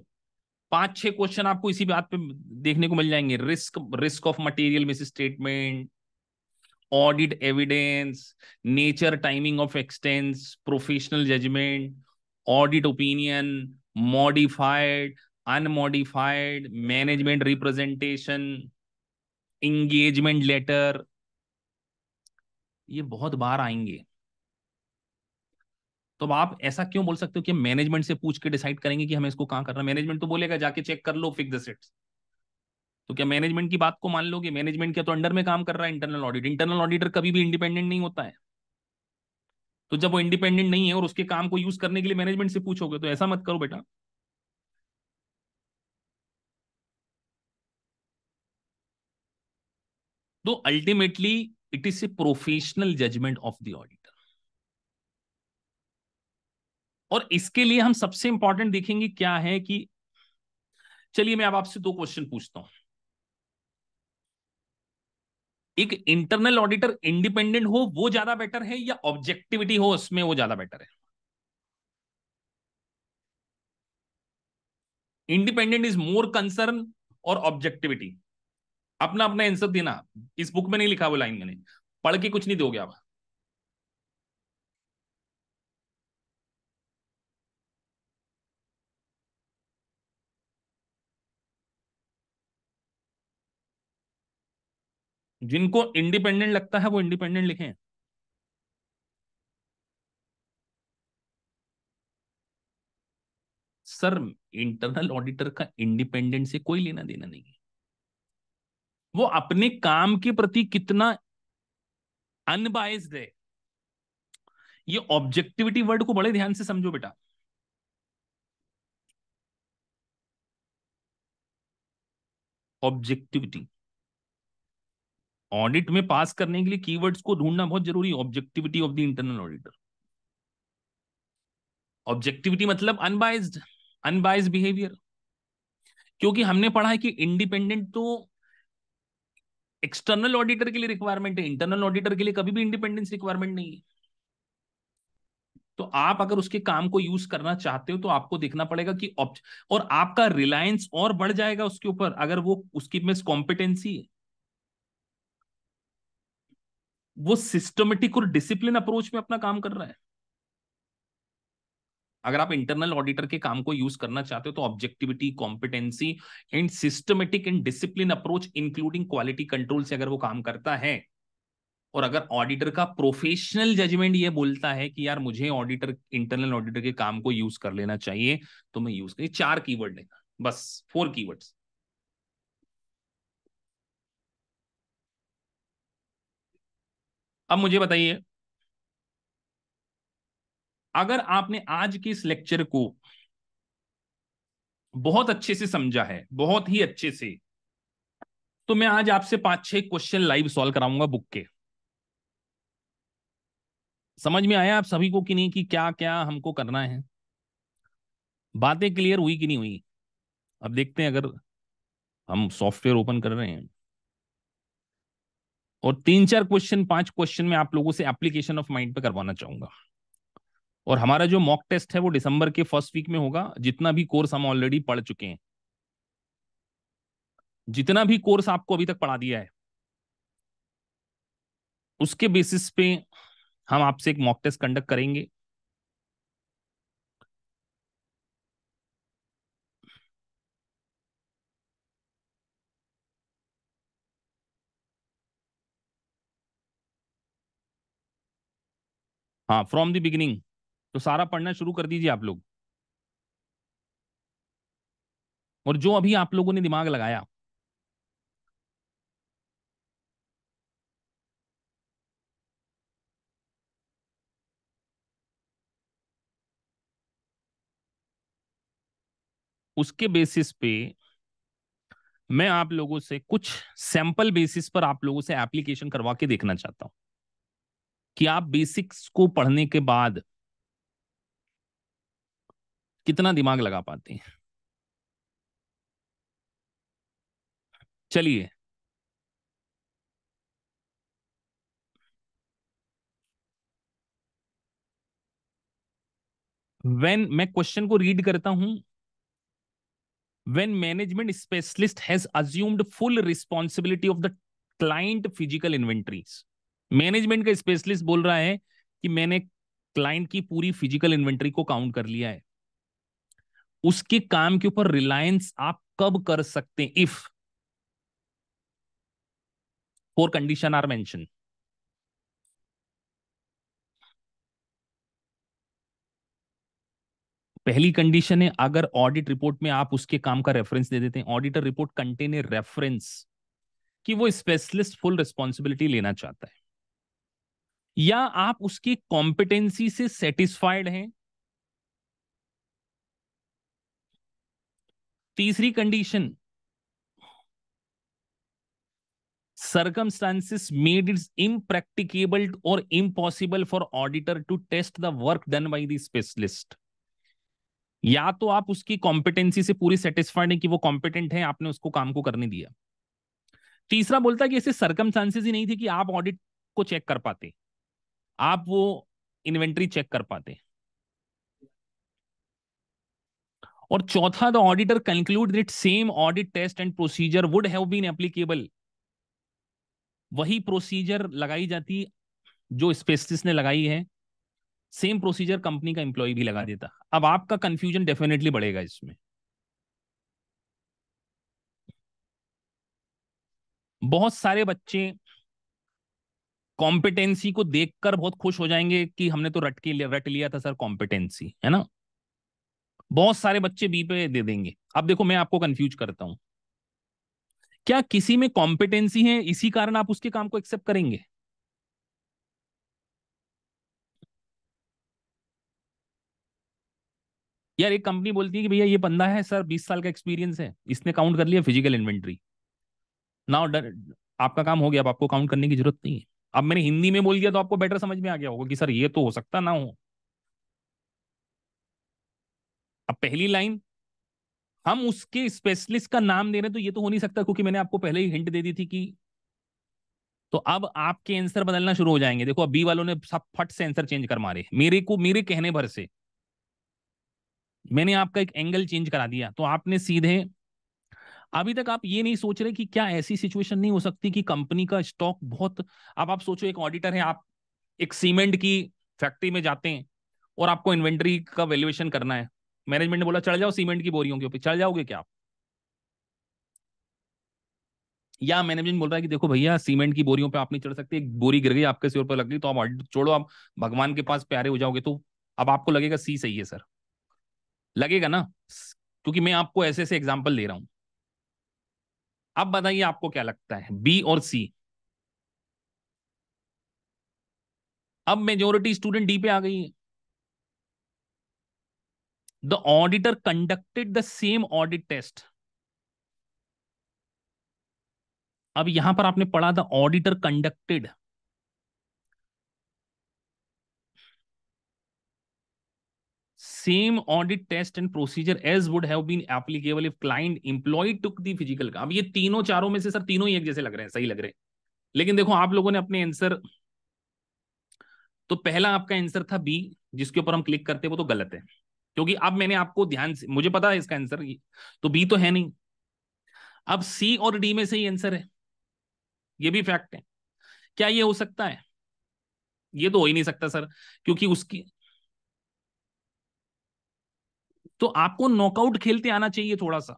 पांच छह क्वेश्चन आपको इसी बात पे देखने को मिल जाएंगे risk risk of material misstatement audit evidence nature timing of extent professional judgement audit opinion modified unmodified management representation engagement letter ये बहुत बार आएंगे तो आप ऐसा क्यों बोल सकते हो कि मैनेजमेंट से पूछ के डिसाइड करेंगे कि हमें इसको कहां करना मैनेजमेंट तो बोलेगा जाके चेक कर लो फिक्स द सेट्स तो क्या मैनेजमेंट की बात को मान लोगे मैनेजमेंट क्या तो अंडर में काम कर रहा है इंटरनल ऑडिट इंटरनल ऑडिटर कभी भी इंडिपेंडेंट नहीं होता है तो जब वो इंडिपेंडेंट नहीं है और उसके काम को यूज करने के लिए मैनेजमेंट से पूछोगे तो ऐसा मत करो बेटा तो ultimately it is a professional judgement of the auditor और इसके लिए हम सबसे इंपॉर्टेंट देखेंगे क्या है कि चलिए मैं अब आपसे दो क्वेश्चन पूछता हूं एक इंटरनल ऑडिटर इंडिपेंडेंट हो वो ज्यादा बेटर है या ऑब्जेक्टिविटी हो उसमें वो ज्यादा बेटर है इंडिपेंडेंट इज मोर कंसर्न और ऑब्जेक्टिविटी अपना अपना आंसर देना इस बुक में नहीं लिखा वो लाइन मैंने पढ़ के कुछ नहीं दोगे आप जिनको इंडिपेंडेंट लगता है वो इंडिपेंडेंट लिखें सर इंटरनल ऑडिटर का इंडिपेंडेंट से कोई लेना देना नहीं है वो अपने काम के प्रति कितना अनबायस्ड है ये ऑब्जेक्टिविटी वर्ड को बड़े ध्यान से समझो बेटा ऑब्जेक्टिविटी ऑडिट में पास करने के लिए कीवर्ड्स को ढूंढना बहुत जरूरी objectivity of the internal auditor objectivity मतलब अनबाइज्ड अनबाइज बिहेवियर क्योंकि हमने पढ़ा है कि इंडिपेंडेंट तो एक्सटर्नल ऑडिटर के लिए रिक्वायरमेंट है इंटरनल ऑडिटर के लिए कभी भी इंडिपेंडेंस रिक्वायरमेंट नहीं है तो आप अगर उसके काम को यूज करना चाहते हो तो आपको देखना पड़ेगा कि और आपका रिलायंस और बढ़ जाएगा उसके ऊपर अगर वो उसकी मिस कॉम्पिटेंसी है वो सिस्टमेटिक और डिसिप्लिन अप्रोच में अपना काम कर रहा है अगर आप इंटरनल ऑडिटर के काम को यूज करना चाहते हो तो objectivity competency and systematic and discipline approach including quality control से अगर वो काम करता है और अगर ऑडिटर का प्रोफेशनल जजमेंट ये बोलता है कि यार मुझे ऑडिटर इंटरनल ऑडिटर के काम को यूज कर लेना चाहिए तो मैं यूज कर चार कीवर्ड लेना बस फोर कीवर्ड्स अब मुझे बताइए अगर आपने आज के इस लेक्चर को बहुत अच्छे से समझा है बहुत ही अच्छे से तो मैं आज आपसे पांच छह क्वेश्चन लाइव सॉल्व कराऊंगा बुक के समझ में आया आप सभी को कि नहीं कि क्या क्या हमको करना है बातें क्लियर हुई कि नहीं हुई अब देखते हैं अगर हम सॉफ्टवेयर ओपन कर रहे हैं और तीन चार क्वेश्चन पांच क्वेश्चन में आप लोगों से एप्लीकेशन ऑफ माइंड पे करवाना चाहूंगा और हमारा जो मॉक टेस्ट है वो दिसंबर के फर्स्ट वीक में होगा जितना भी कोर्स हम ऑलरेडी पढ़ चुके हैं जितना भी कोर्स आपको अभी तक पढ़ा दिया है उसके बेसिस पे हम आपसे एक मॉक टेस्ट कंडक्ट करेंगे हाँ फ्रॉम द बिगिनिंग तो सारा पढ़ना शुरू कर दीजिए आप लोग और जो अभी आप लोगों ने दिमाग लगाया उसके बेसिस पे मैं आप लोगों से कुछ सैंपल बेसिस पर आप लोगों से एप्लीकेशन करवा के देखना चाहता हूं कि आप बेसिक्स को पढ़ने के बाद कितना दिमाग लगा पाते हैं चलिए वेन मैं क्वेश्चन को रीड करता हूं when management specialist has assumed full responsibility of the client physical inventories management का स्पेशलिस्ट बोल रहा है कि मैंने क्लाइंट की पूरी फिजिकल इन्वेंट्री को काउंट कर लिया है उसके काम के ऊपर रिलायंस आप कब कर सकते हैं if four condition are mention पहली कंडीशन है अगर ऑडिट रिपोर्ट में आप उसके काम का रेफरेंस दे देते हैं auditor report contain a reference कि वो स्पेशलिस्ट फुल रिस्पॉन्सिबिलिटी लेना चाहता है या आप उसकी कॉम्पिटेंसी से सेटिस्फाइड हैं तीसरी condition circumstances made its impracticable और impossible for auditor to test the work done by the specialist या तो आप उसकी कॉम्पिटेंसी से पूरी सेटिस्फाइड है कि वो कॉम्पिटेंट है आपने उसको काम को करने दिया तीसरा बोलता है कि ऐसे सर्कमस्टांसिस ही नहीं थी कि आप ऑडिट को चेक कर पाते आप वो इन्वेंट्री चेक कर पाते और चौथा the auditor conclude that same audit test and procedure would have been applicable वही प्रोसीजर लगाई जाती जो स्पेसिस ने लगाई है सेम प्रोसीजर कंपनी का एम्प्लॉय भी लगा देता अब आपका कंफ्यूजन डेफिनेटली बढ़ेगा इसमें बहुत सारे बच्चे कॉम्पिटेंसी को देखकर बहुत खुश हो जाएंगे कि हमने तो रट के रट लिया था सर कॉम्पिटेंसी है ना बहुत सारे बच्चे बी पे दे देंगे अब देखो मैं आपको कंफ्यूज करता हूं क्या किसी में कॉम्पिटेंसी है इसी कारण आप उसके काम को एक्सेप्ट करेंगे यार एक कंपनी बोलती है कि भैया ये बंदा है सर बीस साल का एक्सपीरियंस है इसने काउंट कर लिया फिजिकल इन्वेंट्री नाउ आपका काम हो गया अब आपको काउंट करने की जरूरत नहीं है अब मैंने हिंदी में बोल दिया तो आपको बेटर समझ में आ गया होगा कि सर ये तो हो सकता ना हो अब पहली लाइन हम उसके स्पेशलिस्ट का नाम दे रहे हैं तो ये तो हो नहीं सकता क्योंकि मैंने आपको पहले ही हिंट दे दी थी कि तो अब आपके आंसर बदलना शुरू हो जाएंगे देखो अब बी वालों ने सब फट से आंसर चेंज कर मारे मेरे को मेरे कहने भर से मैंने आपका एक एंगल चेंज करा दिया तो आपने सीधे अभी तक आप ये नहीं सोच रहे कि क्या ऐसी सिचुएशन नहीं हो सकती कि कंपनी का स्टॉक बहुत अब आप सोचो एक ऑडिटर है आप एक सीमेंट की फैक्ट्री में जाते हैं और आपको इन्वेंट्री का वैल्यूएशन करना है मैनेजमेंट ने बोला चढ़ जाओ सीमेंट की बोरियों के ऊपर चढ़ जाओगे क्या आप या मैनेजमेंट बोल रहा है कि देखो भैया सीमेंट की बोरियों पे आप नहीं चढ़ सकते एक बोरी गिर गई आपके सिर पर लग गई तो आप ऑडिट छोड़ो आप भगवान के पास प्यारे हो जाओगे तो अब आपको लगेगा सी सही है सर लगेगा ना क्योंकि मैं आपको ऐसे ऐसे एग्जाम्पल दे रहा हूँ अब बताइए आपको क्या लगता है बी और सी अब मेजोरिटी स्टूडेंट डी पे आ गई है the auditor conducted the same audit test अब यहां पर आपने पढ़ा the auditor conducted same audit test and procedure as would have been applicable if client employee took the physical का अब ये तीनों चारों में से सर तीनों ही एक जैसे लग रहे हैं सही लग रहे हैं लेकिन देखो आप लोगों ने अपने आंसर तो पहला आपका आंसर था बी जिसके ऊपर हम क्लिक करते हैं वो तो गलत है क्योंकि अब मैंने आपको ध्यान से मुझे पता है इसका आंसर तो बी तो है नहीं अब सी और डी में से ही आंसर है ये भी फैक्ट है क्या ये हो सकता है ये तो हो ही नहीं सकता सर क्योंकि उसकी तो आपको नॉकआउट खेलते आना चाहिए थोड़ा सा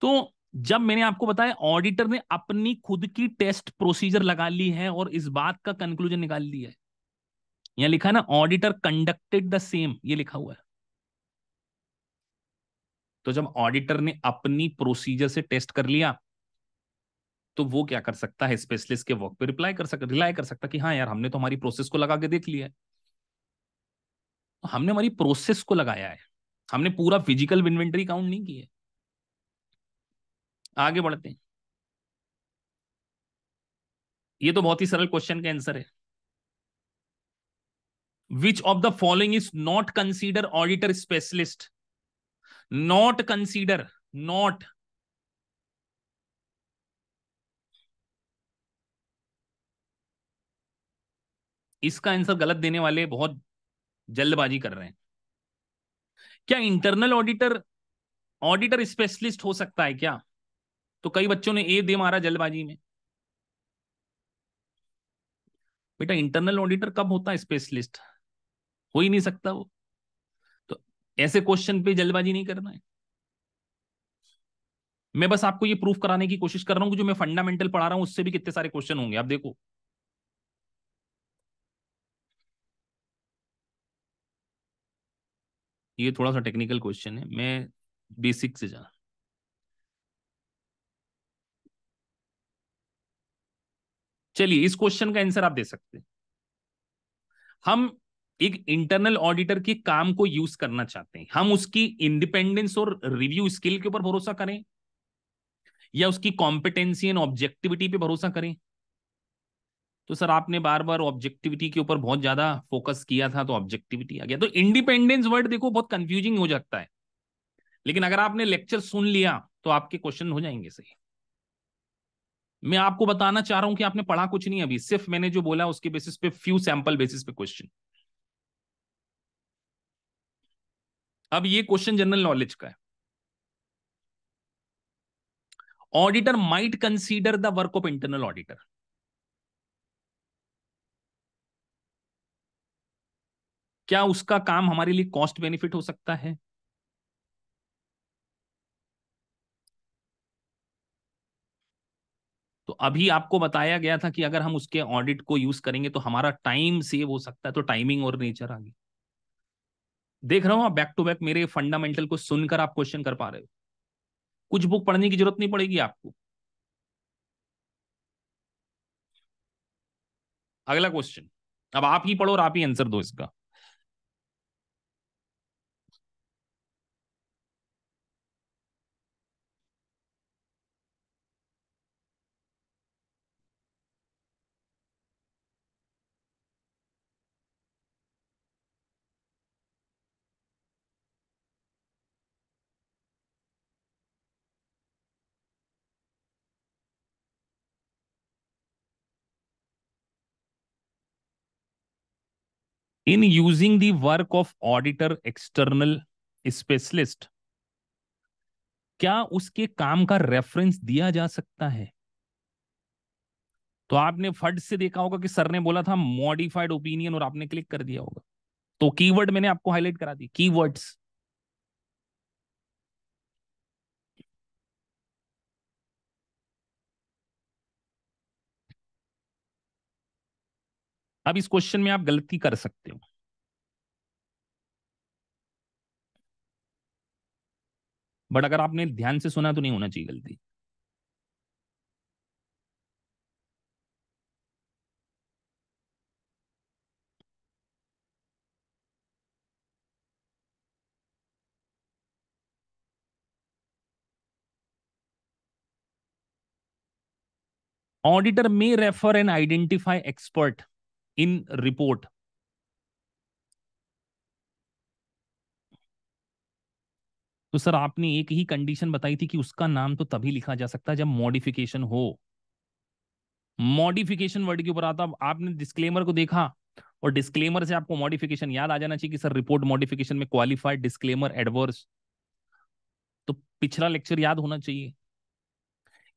तो जब मैंने आपको बताया ऑडिटर ने अपनी खुद की टेस्ट प्रोसीजर लगा ली है और इस बात का कंक्लूजन निकाल लिया है यहां लिखा है ना ऑडिटर कंडक्टेड द सेम ये लिखा हुआ है तो जब ऑडिटर ने अपनी प्रोसीजर से टेस्ट कर लिया तो वो क्या कर सकता है स्पेशलिस्ट के वर्क पे रिप्लाई कर सकता रिलाई कर सकता कि हाँ यार हमने तो हमारी प्रोसेस को लगा के देख लिया है तो हमने हमारी प्रोसेस को लगाया है हमने पूरा फिजिकल इन्वेंट्री काउंट नहीं किया आगे बढ़ते हैं ये तो बहुत ही सरल क्वेश्चन का आंसर है which of the following is not consider auditor specialist not consider not इसका आंसर गलत देने वाले बहुत जल्दबाजी कर रहे हैं क्या इंटरनल ऑडिटर ऑडिटर स्पेशलिस्ट हो सकता है क्या तो कई बच्चों ने ए दे मारा जल्दबाजी में बेटा इंटरनल ऑडिटर कब होता है स्पेशलिस्ट हो ही नहीं सकता वो तो ऐसे क्वेश्चन पे जल्दबाजी नहीं करना है मैं बस आपको ये प्रूफ कराने की कोशिश कर रहा हूँ कि जो मैं फंडामेंटल पढ़ा रहा हूं उससे भी कितने सारे क्वेश्चन होंगे आप देखो ये थोड़ा सा टेक्निकल क्वेश्चन है मैं बेसिक से जाना चलिए इस क्वेश्चन का आंसर आप दे सकते हैं हम एक इंटरनल ऑडिटर के काम को यूज करना चाहते हैं हम उसकी इंडिपेंडेंस और रिव्यू स्किल के ऊपर भरोसा करें या उसकी कॉम्पिटेंसी एंड ऑब्जेक्टिविटी पे भरोसा करें तो सर आपने बार बार ऑब्जेक्टिविटी के ऊपर बहुत ज्यादा फोकस किया था तो ऑब्जेक्टिविटी आ गया तो इंडिपेंडेंस वर्ड देखो बहुत कंफ्यूजिंग हो जाता है लेकिन अगर आपने लेक्चर सुन लिया तो आपके क्वेश्चन हो जाएंगे सही मैं आपको बताना चाह रहा हूं कि आपने पढ़ा कुछ नहीं अभी सिर्फ मैंने जो बोला उसके बेसिस पे फ्यू सैंपल बेसिस पे क्वेश्चन अब ये क्वेश्चन जनरल नॉलेज का है auditor might consider the work of internal auditor क्या उसका काम हमारे लिए कॉस्ट बेनिफिट हो सकता है तो अभी आपको बताया गया था कि अगर हम उसके ऑडिट को यूज करेंगे तो हमारा टाइम सेव हो सकता है तो टाइमिंग और नेचर आ गई देख रहा हूं आप बैक टू बैक मेरे फंडामेंटल को सुनकर आप क्वेश्चन कर पा रहे हो कुछ बुक पढ़ने की जरूरत नहीं पड़ेगी आपको अगला क्वेश्चन अब आप ही पढ़ो और आप ही आंसर दो इसका in using the work of auditor external specialist क्या उसके काम का रेफरेंस दिया जा सकता है तो आपने फट से देखा होगा कि सर ने बोला था मॉडिफाइड ओपिनियन और आपने क्लिक कर दिया होगा तो कीवर्ड मैंने आपको हाईलाइट करा दी कीवर्ड्स अब इस क्वेश्चन में आप गलती कर सकते हो बट अगर आपने ध्यान से सुना तो नहीं होना चाहिए गलती ऑडिटर में refer and identify expert in report तो सर आपने एक ही कंडीशन बताई थी कि उसका नाम तो तभी लिखा जा सकता है जब मॉडिफिकेशन हो मॉडिफिकेशन वर्ड के ऊपर आता आपने डिस्क्लेमर को देखा और डिस्क्लेमर से आपको मॉडिफिकेशन याद आ जाना चाहिए कि सर रिपोर्ट मॉडिफिकेशन में क्वालिफाइड डिस्क्लेमर एडवर्स तो पिछला लेक्चर याद होना चाहिए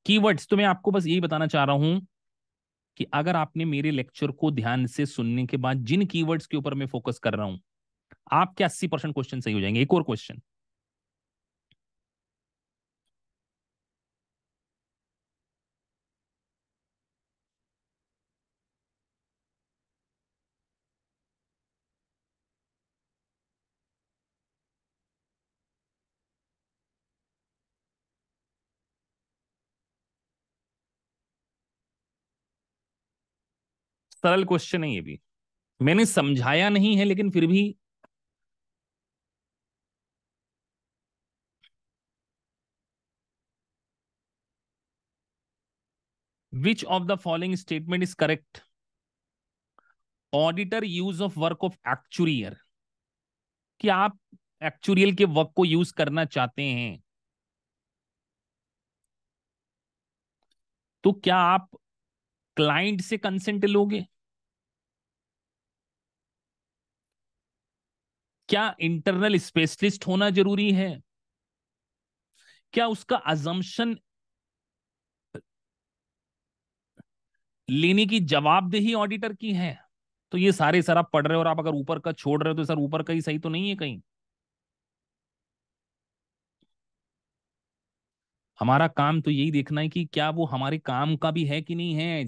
कीवर्ड्स तो मैं आपको बस यही बताना चाह रहा हूं कि अगर आपने मेरे लेक्चर को ध्यान से सुनने के बाद जिन कीवर्ड्स के ऊपर मैं फोकस कर रहा हूं आपके अस्सी परसेंट क्वेश्चन सही हो जाएंगे एक और क्वेश्चन सरल क्वेश्चन है ये भी मैंने समझाया नहीं है लेकिन फिर भी which of the following statement is correct auditor use of work of actuary कि आप एक्चुरियल के वर्क को यूज करना चाहते हैं तो क्या आप क्लाइंट से कंसेंट लोगे क्या इंटरनल स्पेशलिस्ट होना जरूरी है क्या उसका अजम्पन लेने की जवाबदेही ऑडिटर की है तो ये सारे सर आप पढ़ रहे हो और आप अगर ऊपर का छोड़ रहे हो तो सर ऊपर का ही सही तो नहीं है कहीं हमारा काम तो यही देखना है कि क्या वो हमारे काम का भी है कि नहीं है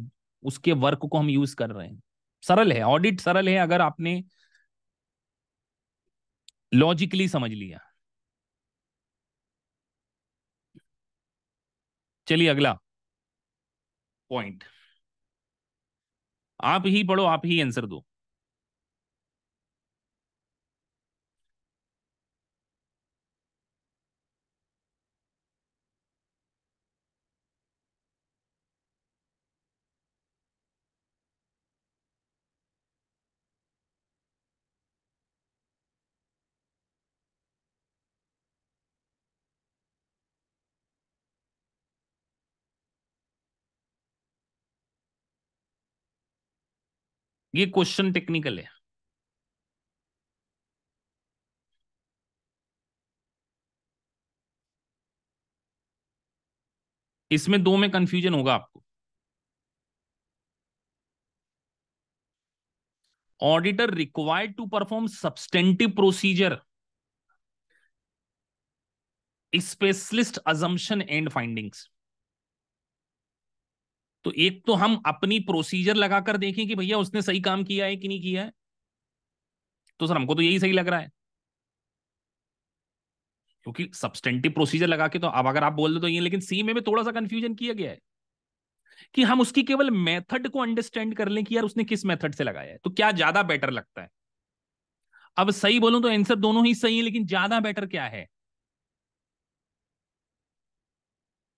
उसके वर्क को हम यूज कर रहे हैं सरल है ऑडिट सरल है अगर आपने लॉजिकली समझ लिया चलिए अगला पॉइंट आप ही पढ़ो आप ही आंसर दो ये क्वेश्चन टेक्निकल है इसमें दो में कंफ्यूजन होगा आपको auditor required to perform substantive procedure specialist assumption and findings तो एक तो हम अपनी प्रोसीजर लगाकर देखें कि भैया उसने सही काम किया है कि नहीं किया है तो सर हमको तो यही सही लग रहा है क्योंकि सब्सटेंटिव प्रोसीजर लगा के तो अब अगर आप बोल दो तो ये लेकिन सी में भी थोड़ा सा कंफ्यूजन किया गया है कि हम उसकी केवल मेथड को अंडरस्टैंड कर लें कि यार उसने किस मेथड से लगाया है तो क्या ज्यादा बेटर लगता है अब सही बोलूं तो आंसर दोनों ही सही है लेकिन ज्यादा बेटर क्या है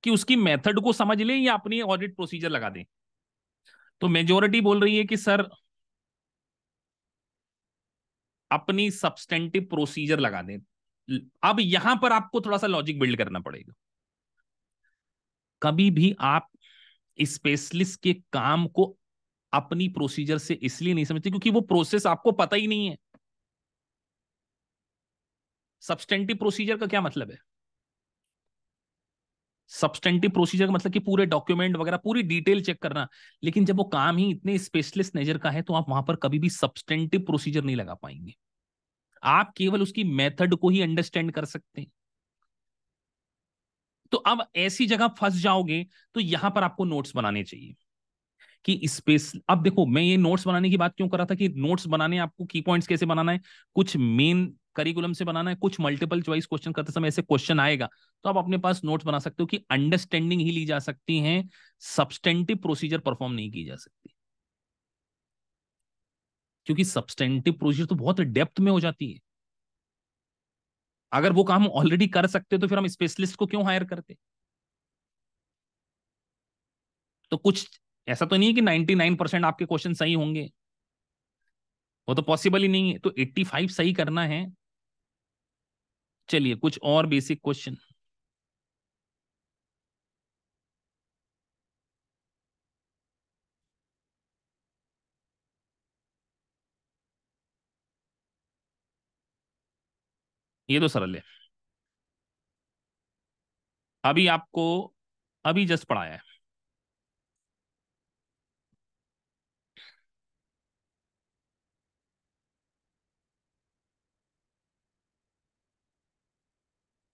कि उसकी मेथड को समझ लें या अपनी ऑडिट प्रोसीजर लगा दें तो मेजोरिटी बोल रही है कि सर अपनी सब्सटेंटिव प्रोसीजर लगा दें अब यहां पर आपको थोड़ा सा लॉजिक बिल्ड करना पड़ेगा कभी भी आप स्पेशलिस्ट के काम को अपनी प्रोसीजर से इसलिए नहीं समझते क्योंकि वो प्रोसेस आपको पता ही नहीं है सब्सटेंटिव प्रोसीजर का क्या मतलब है सब्सटेंटिव प्रोसीजर मतलब कि पूरे डॉक्यूमेंट वगैरह पूरी डिटेल चेक करना लेकिन जब वो काम ही इतने स्पेशलिस्ट नेजर का है तो आप वहां पर कभी भी सब्सटेंटिव प्रोसीजर नहीं लगा पाएंगे आप केवल उसकी मेथड को ही अंडरस्टैंड कर सकते हैं तो अब ऐसी जगह फंस जाओगे तो यहां पर आपको नोट्स बनाने चाहिए कि स्पेस अब देखो मैं ये नोट्स बनाने की बात क्यों कर रहा था कि नोट्स बनाने आपको की पॉइंट्स कैसे बनाना है कुछ मेन करिकुलम से बनाना है कुछ मल्टीपल चॉइस क्वेश्चन करते समय ऐसे क्वेश्चन आएगा तो आप अपने पास नोट्स बना सकते हो कि अंडरस्टैंडिंग ही ली जा सकती है सब्सटेंटिव प्रोसीजर परफॉर्म नहीं की जा सकती क्योंकि सब्सटेंटिव प्रोसीजर तो बहुत डेप्थ में हो जाती है अगर वो काम ऑलरेडी कर सकते तो फिर हम स्पेशलिस्ट को क्यों हायर करते तो कुछ ऐसा तो नहीं है कि 99 परसेंट आपके क्वेश्चन सही होंगे वो तो पॉसिबल ही नहीं है तो 85 सही करना है चलिए कुछ और बेसिक क्वेश्चन ये तो सरल है अभी आपको अभी जस्ट पढ़ाया है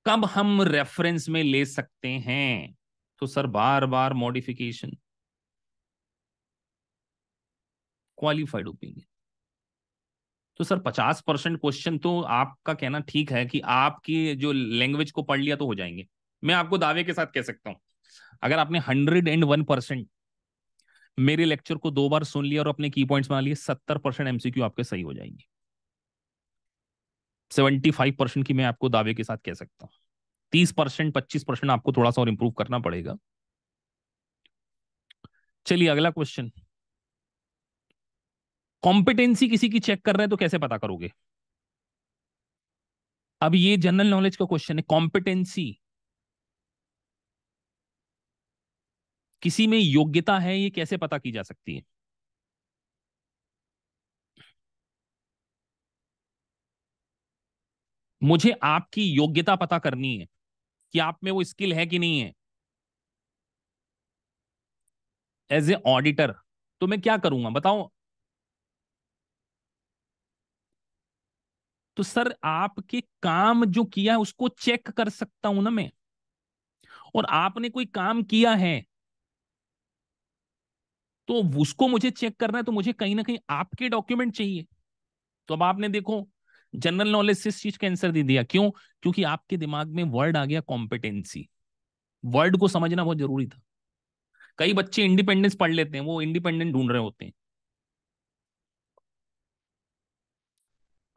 कब हम रेफरेंस में ले सकते हैं तो सर बार बार मॉडिफिकेशन क्वालिफाइड ओपिनियन तो सर पचास परसेंट क्वेश्चन तो आपका कहना ठीक है कि आपकी जो लैंग्वेज को पढ़ लिया तो हो जाएंगे मैं आपको दावे के साथ कह सकता हूं अगर आपने हंड्रेड एंड वन परसेंट मेरे लेक्चर को दो बार सुन लिया और अपने की पॉइंट्स बना लिए सत्तर परसेंट एमसीक्यू आपके सही हो जाएंगे सेवेंटी फाइव परसेंट की मैं आपको दावे के साथ कह सकता हूँ तीस परसेंट पच्चीस परसेंट आपको थोड़ा सा और इम्प्रूव करना पड़ेगा चलिए अगला क्वेश्चन कॉम्पिटेंसी किसी की चेक कर रहे हैं तो कैसे पता करोगे अब ये जनरल नॉलेज का क्वेश्चन है कॉम्पिटेंसी किसी में योग्यता है ये कैसे पता की जा सकती है मुझे आपकी योग्यता पता करनी है कि आप में वो स्किल है कि नहीं है एज ए ऑडिटर तो मैं क्या करूंगा बताओ तो सर आपके काम जो किया है उसको चेक कर सकता हूं ना मैं और आपने कोई काम किया है तो उसको मुझे चेक करना है तो मुझे कहीं ना कहीं आपके डॉक्यूमेंट चाहिए तो अब आपने देखो जनरल नॉलेज से इस चीज का आंसर दे दिया क्यों क्योंकि आपके दिमाग में वर्ड आ गया कॉम्पिटेंसी वर्ड को समझना बहुत जरूरी था कई बच्चे इंडिपेंडेंस पढ़ लेते हैं वो इंडिपेंडेंट ढूंढ रहे होते हैं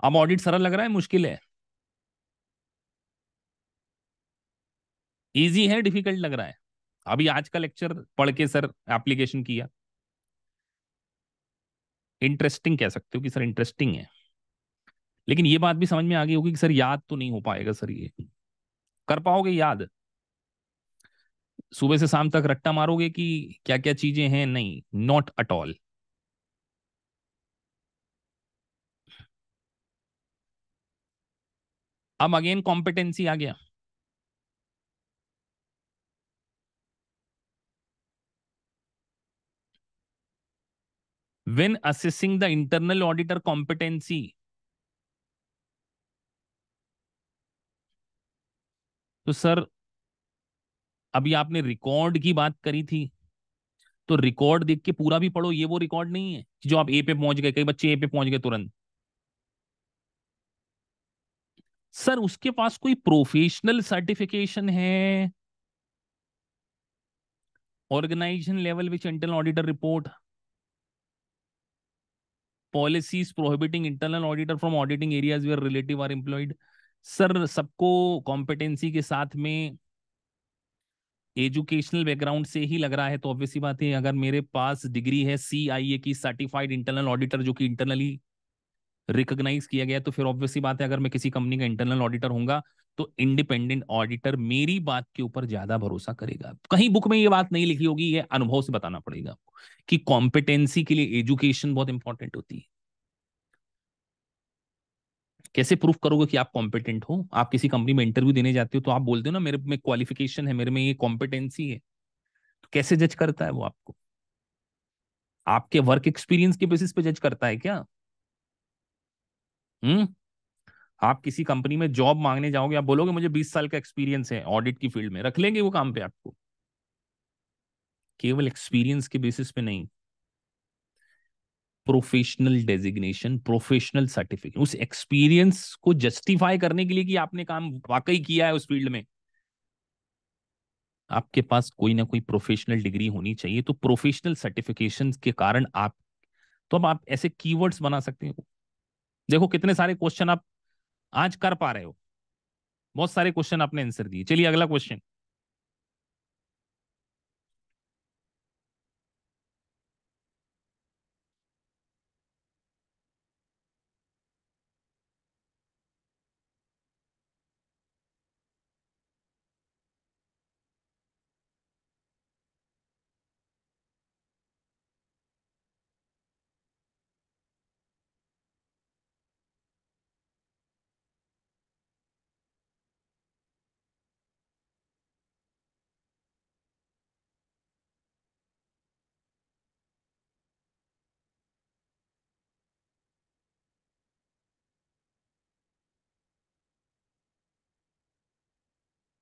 अब ऑडिट सरल लग रहा है मुश्किल है इजी है डिफिकल्ट लग रहा है अभी आज का लेक्चर पढ़ के सर एप्लीकेशन किया इंटरेस्टिंग कह सकते हो कि सर इंटरेस्टिंग है लेकिन ये बात भी समझ में आ गई होगी कि सर याद तो नहीं हो पाएगा सर ये कर पाओगे याद सुबह से शाम तक रट्टा मारोगे कि क्या क्या चीजें हैं नहीं नॉट अट ऑल अब अगेन कॉम्पिटेंसी आ गया when assessing the internal auditor competency तो सर अभी आपने रिकॉर्ड की बात करी थी तो रिकॉर्ड देख के पूरा भी पढ़ो ये वो रिकॉर्ड नहीं है जो आप ए पे पहुंच गए कई बच्चे ए पे पहुंच गए तुरंत सर उसके पास कोई प्रोफेशनल सर्टिफिकेशन है organisation level which internal auditor report policies prohibiting internal auditor from auditing areas relative are are sir सबको कॉम्पिटेंसी के साथ में एजुकेशनल बैकग्राउंड से ही लग रहा है तो ऑब्वियसली बात है अगर मेरे पास डिग्री है सी आई ए की सर्टिफाइड इंटरनल ऑडिटर जो कि इंटरनली रिकॉग्नाइज किया गया तो फिर ऑब्वियसली बात है अगर मैं किसी कंपनी का इंटरनल ऑडिटर होऊंगा तो इंडिपेंडेंट ऑडिटर मेरी बात के ऊपर ज्यादा भरोसा करेगा कहीं बुक में ये बात नहीं लिखी होगी ये अनुभव से बताना पड़ेगा आपको कि कॉम्पिटेंसी के लिए एजुकेशन बहुत इंपॉर्टेंट होती है कैसे प्रूफ करोगे कि आप कॉम्पिटेंट हो आप किसी कंपनी में इंटरव्यू देने जाते हो तो आप बोलते हो ना मेरे में क्वालिफिकेशन है मेरे में ये कॉम्पिटेंसी है तो कैसे जज करता है वो आपको आपके वर्क एक्सपीरियंस के बेसिस पे जज करता है क्या हम्म आप किसी कंपनी में जॉब मांगने जाओगे आप बोलोगे मुझे बीस साल का एक्सपीरियंस है ऑडिट की फील्ड में रख लेंगे वो काम पे आपको केवल एक्सपीरियंस के बेसिस पे नहीं प्रोफेशनल डेजिग्नेशन प्रोफेशनल सर्टिफिकेट उस एक्सपीरियंस को जस्टिफाई करने के लिए कि आपने काम वाकई किया है उस फील्ड में आपके पास कोई ना कोई प्रोफेशनल डिग्री होनी चाहिए तो प्रोफेशनल सर्टिफिकेशन के कारण आप तो अब आप ऐसे कीवर्ड्स बना सकते हो देखो कितने सारे क्वेश्चन आप आज कर पा रहे हो बहुत सारे क्वेश्चन आपने आंसर दिए चलिए अगला क्वेश्चन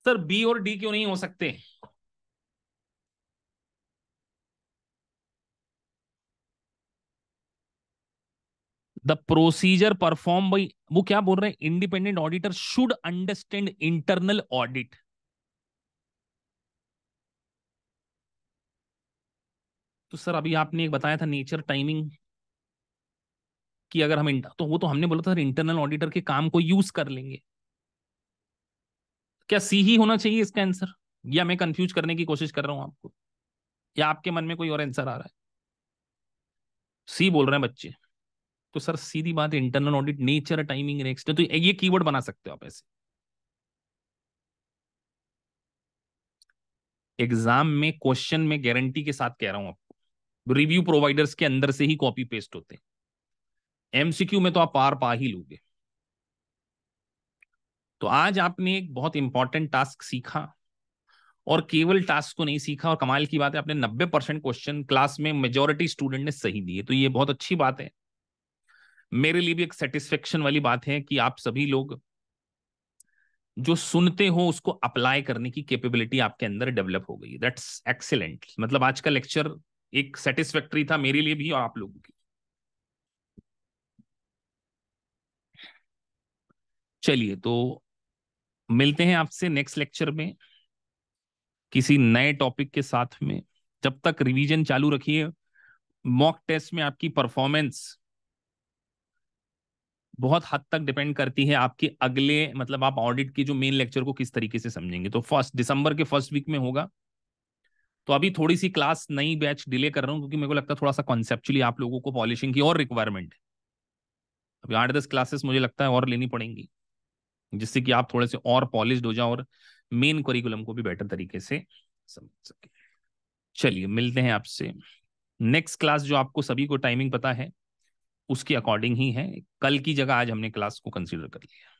सर बी और डी क्यों नहीं हो सकते द प्रोसीजर परफॉर्म बाई वो क्या बोल रहे हैं independent auditor should understand internal audit तो सर अभी आपने एक बताया था नेचर टाइमिंग कि अगर हम तो वो तो हमने बोला था इंटरनल ऑडिटर के काम को यूज कर लेंगे क्या सी ही होना चाहिए इसका आंसर या मैं कंफ्यूज करने की कोशिश कर रहा हूं आपको या आपके मन में कोई और आंसर आ रहा है सी बोल रहे हैं बच्चे तो सर सीधी बात internal audit nature timing next तो ये कीवर्ड बना सकते हो आप ऐसे एग्जाम में क्वेश्चन में गारंटी के साथ कह रहा हूं आपको रिव्यू प्रोवाइडर्स के अंदर से ही कॉपी पेस्ट होते हैं एमसीक्यू में तो आप पार पा ही लोगे तो आज आपने एक बहुत इंपॉर्टेंट टास्क सीखा और केवल टास्क को नहीं सीखा और कमाल की बात है आपने नब्बे परसेंट क्वेश्चन क्लास में मेजोरिटी स्टूडेंट ने सही दिए तो ये बहुत अच्छी बात है मेरे लिए भी एक सेटिस्फेक्शन वाली बात है कि आप सभी लोग जो सुनते हो उसको अप्लाई करने की कैपेबिलिटी आपके अंदर डेवलप हो गई दैट्स एक्सेलेंट मतलब आज का लेक्चर एक सेटिस्फेक्ट्री था मेरे लिए भी और आप लोगों की चलिए तो मिलते हैं आपसे नेक्स्ट लेक्चर में किसी नए टॉपिक के साथ में जब तक रिवीजन चालू रखिए मॉक टेस्ट में आपकी परफॉर्मेंस बहुत हद तक डिपेंड करती है आपके अगले मतलब आप ऑडिट के जो मेन लेक्चर को किस तरीके से समझेंगे तो फर्स्ट दिसंबर के फर्स्ट वीक में होगा तो अभी थोड़ी सी क्लास नई बैच डिले कर रहा हूँ क्योंकि मेरे को लगता है थोड़ा सा कॉन्सेप्चुअली आप लोगों को पॉलिशिंग की और रिक्वायरमेंट है अभी आठ दस क्लासेस मुझे लगता है और लेनी पड़ेंगी जिससे कि आप थोड़े से और पॉलिश हो जाओ और मेन करिकुलम को भी बेटर तरीके से समझ सके चलिए मिलते हैं आपसे नेक्स्ट क्लास जो आपको सभी को टाइमिंग पता है उसके अकॉर्डिंग ही है कल की जगह आज हमने क्लास को कंसिडर कर लिया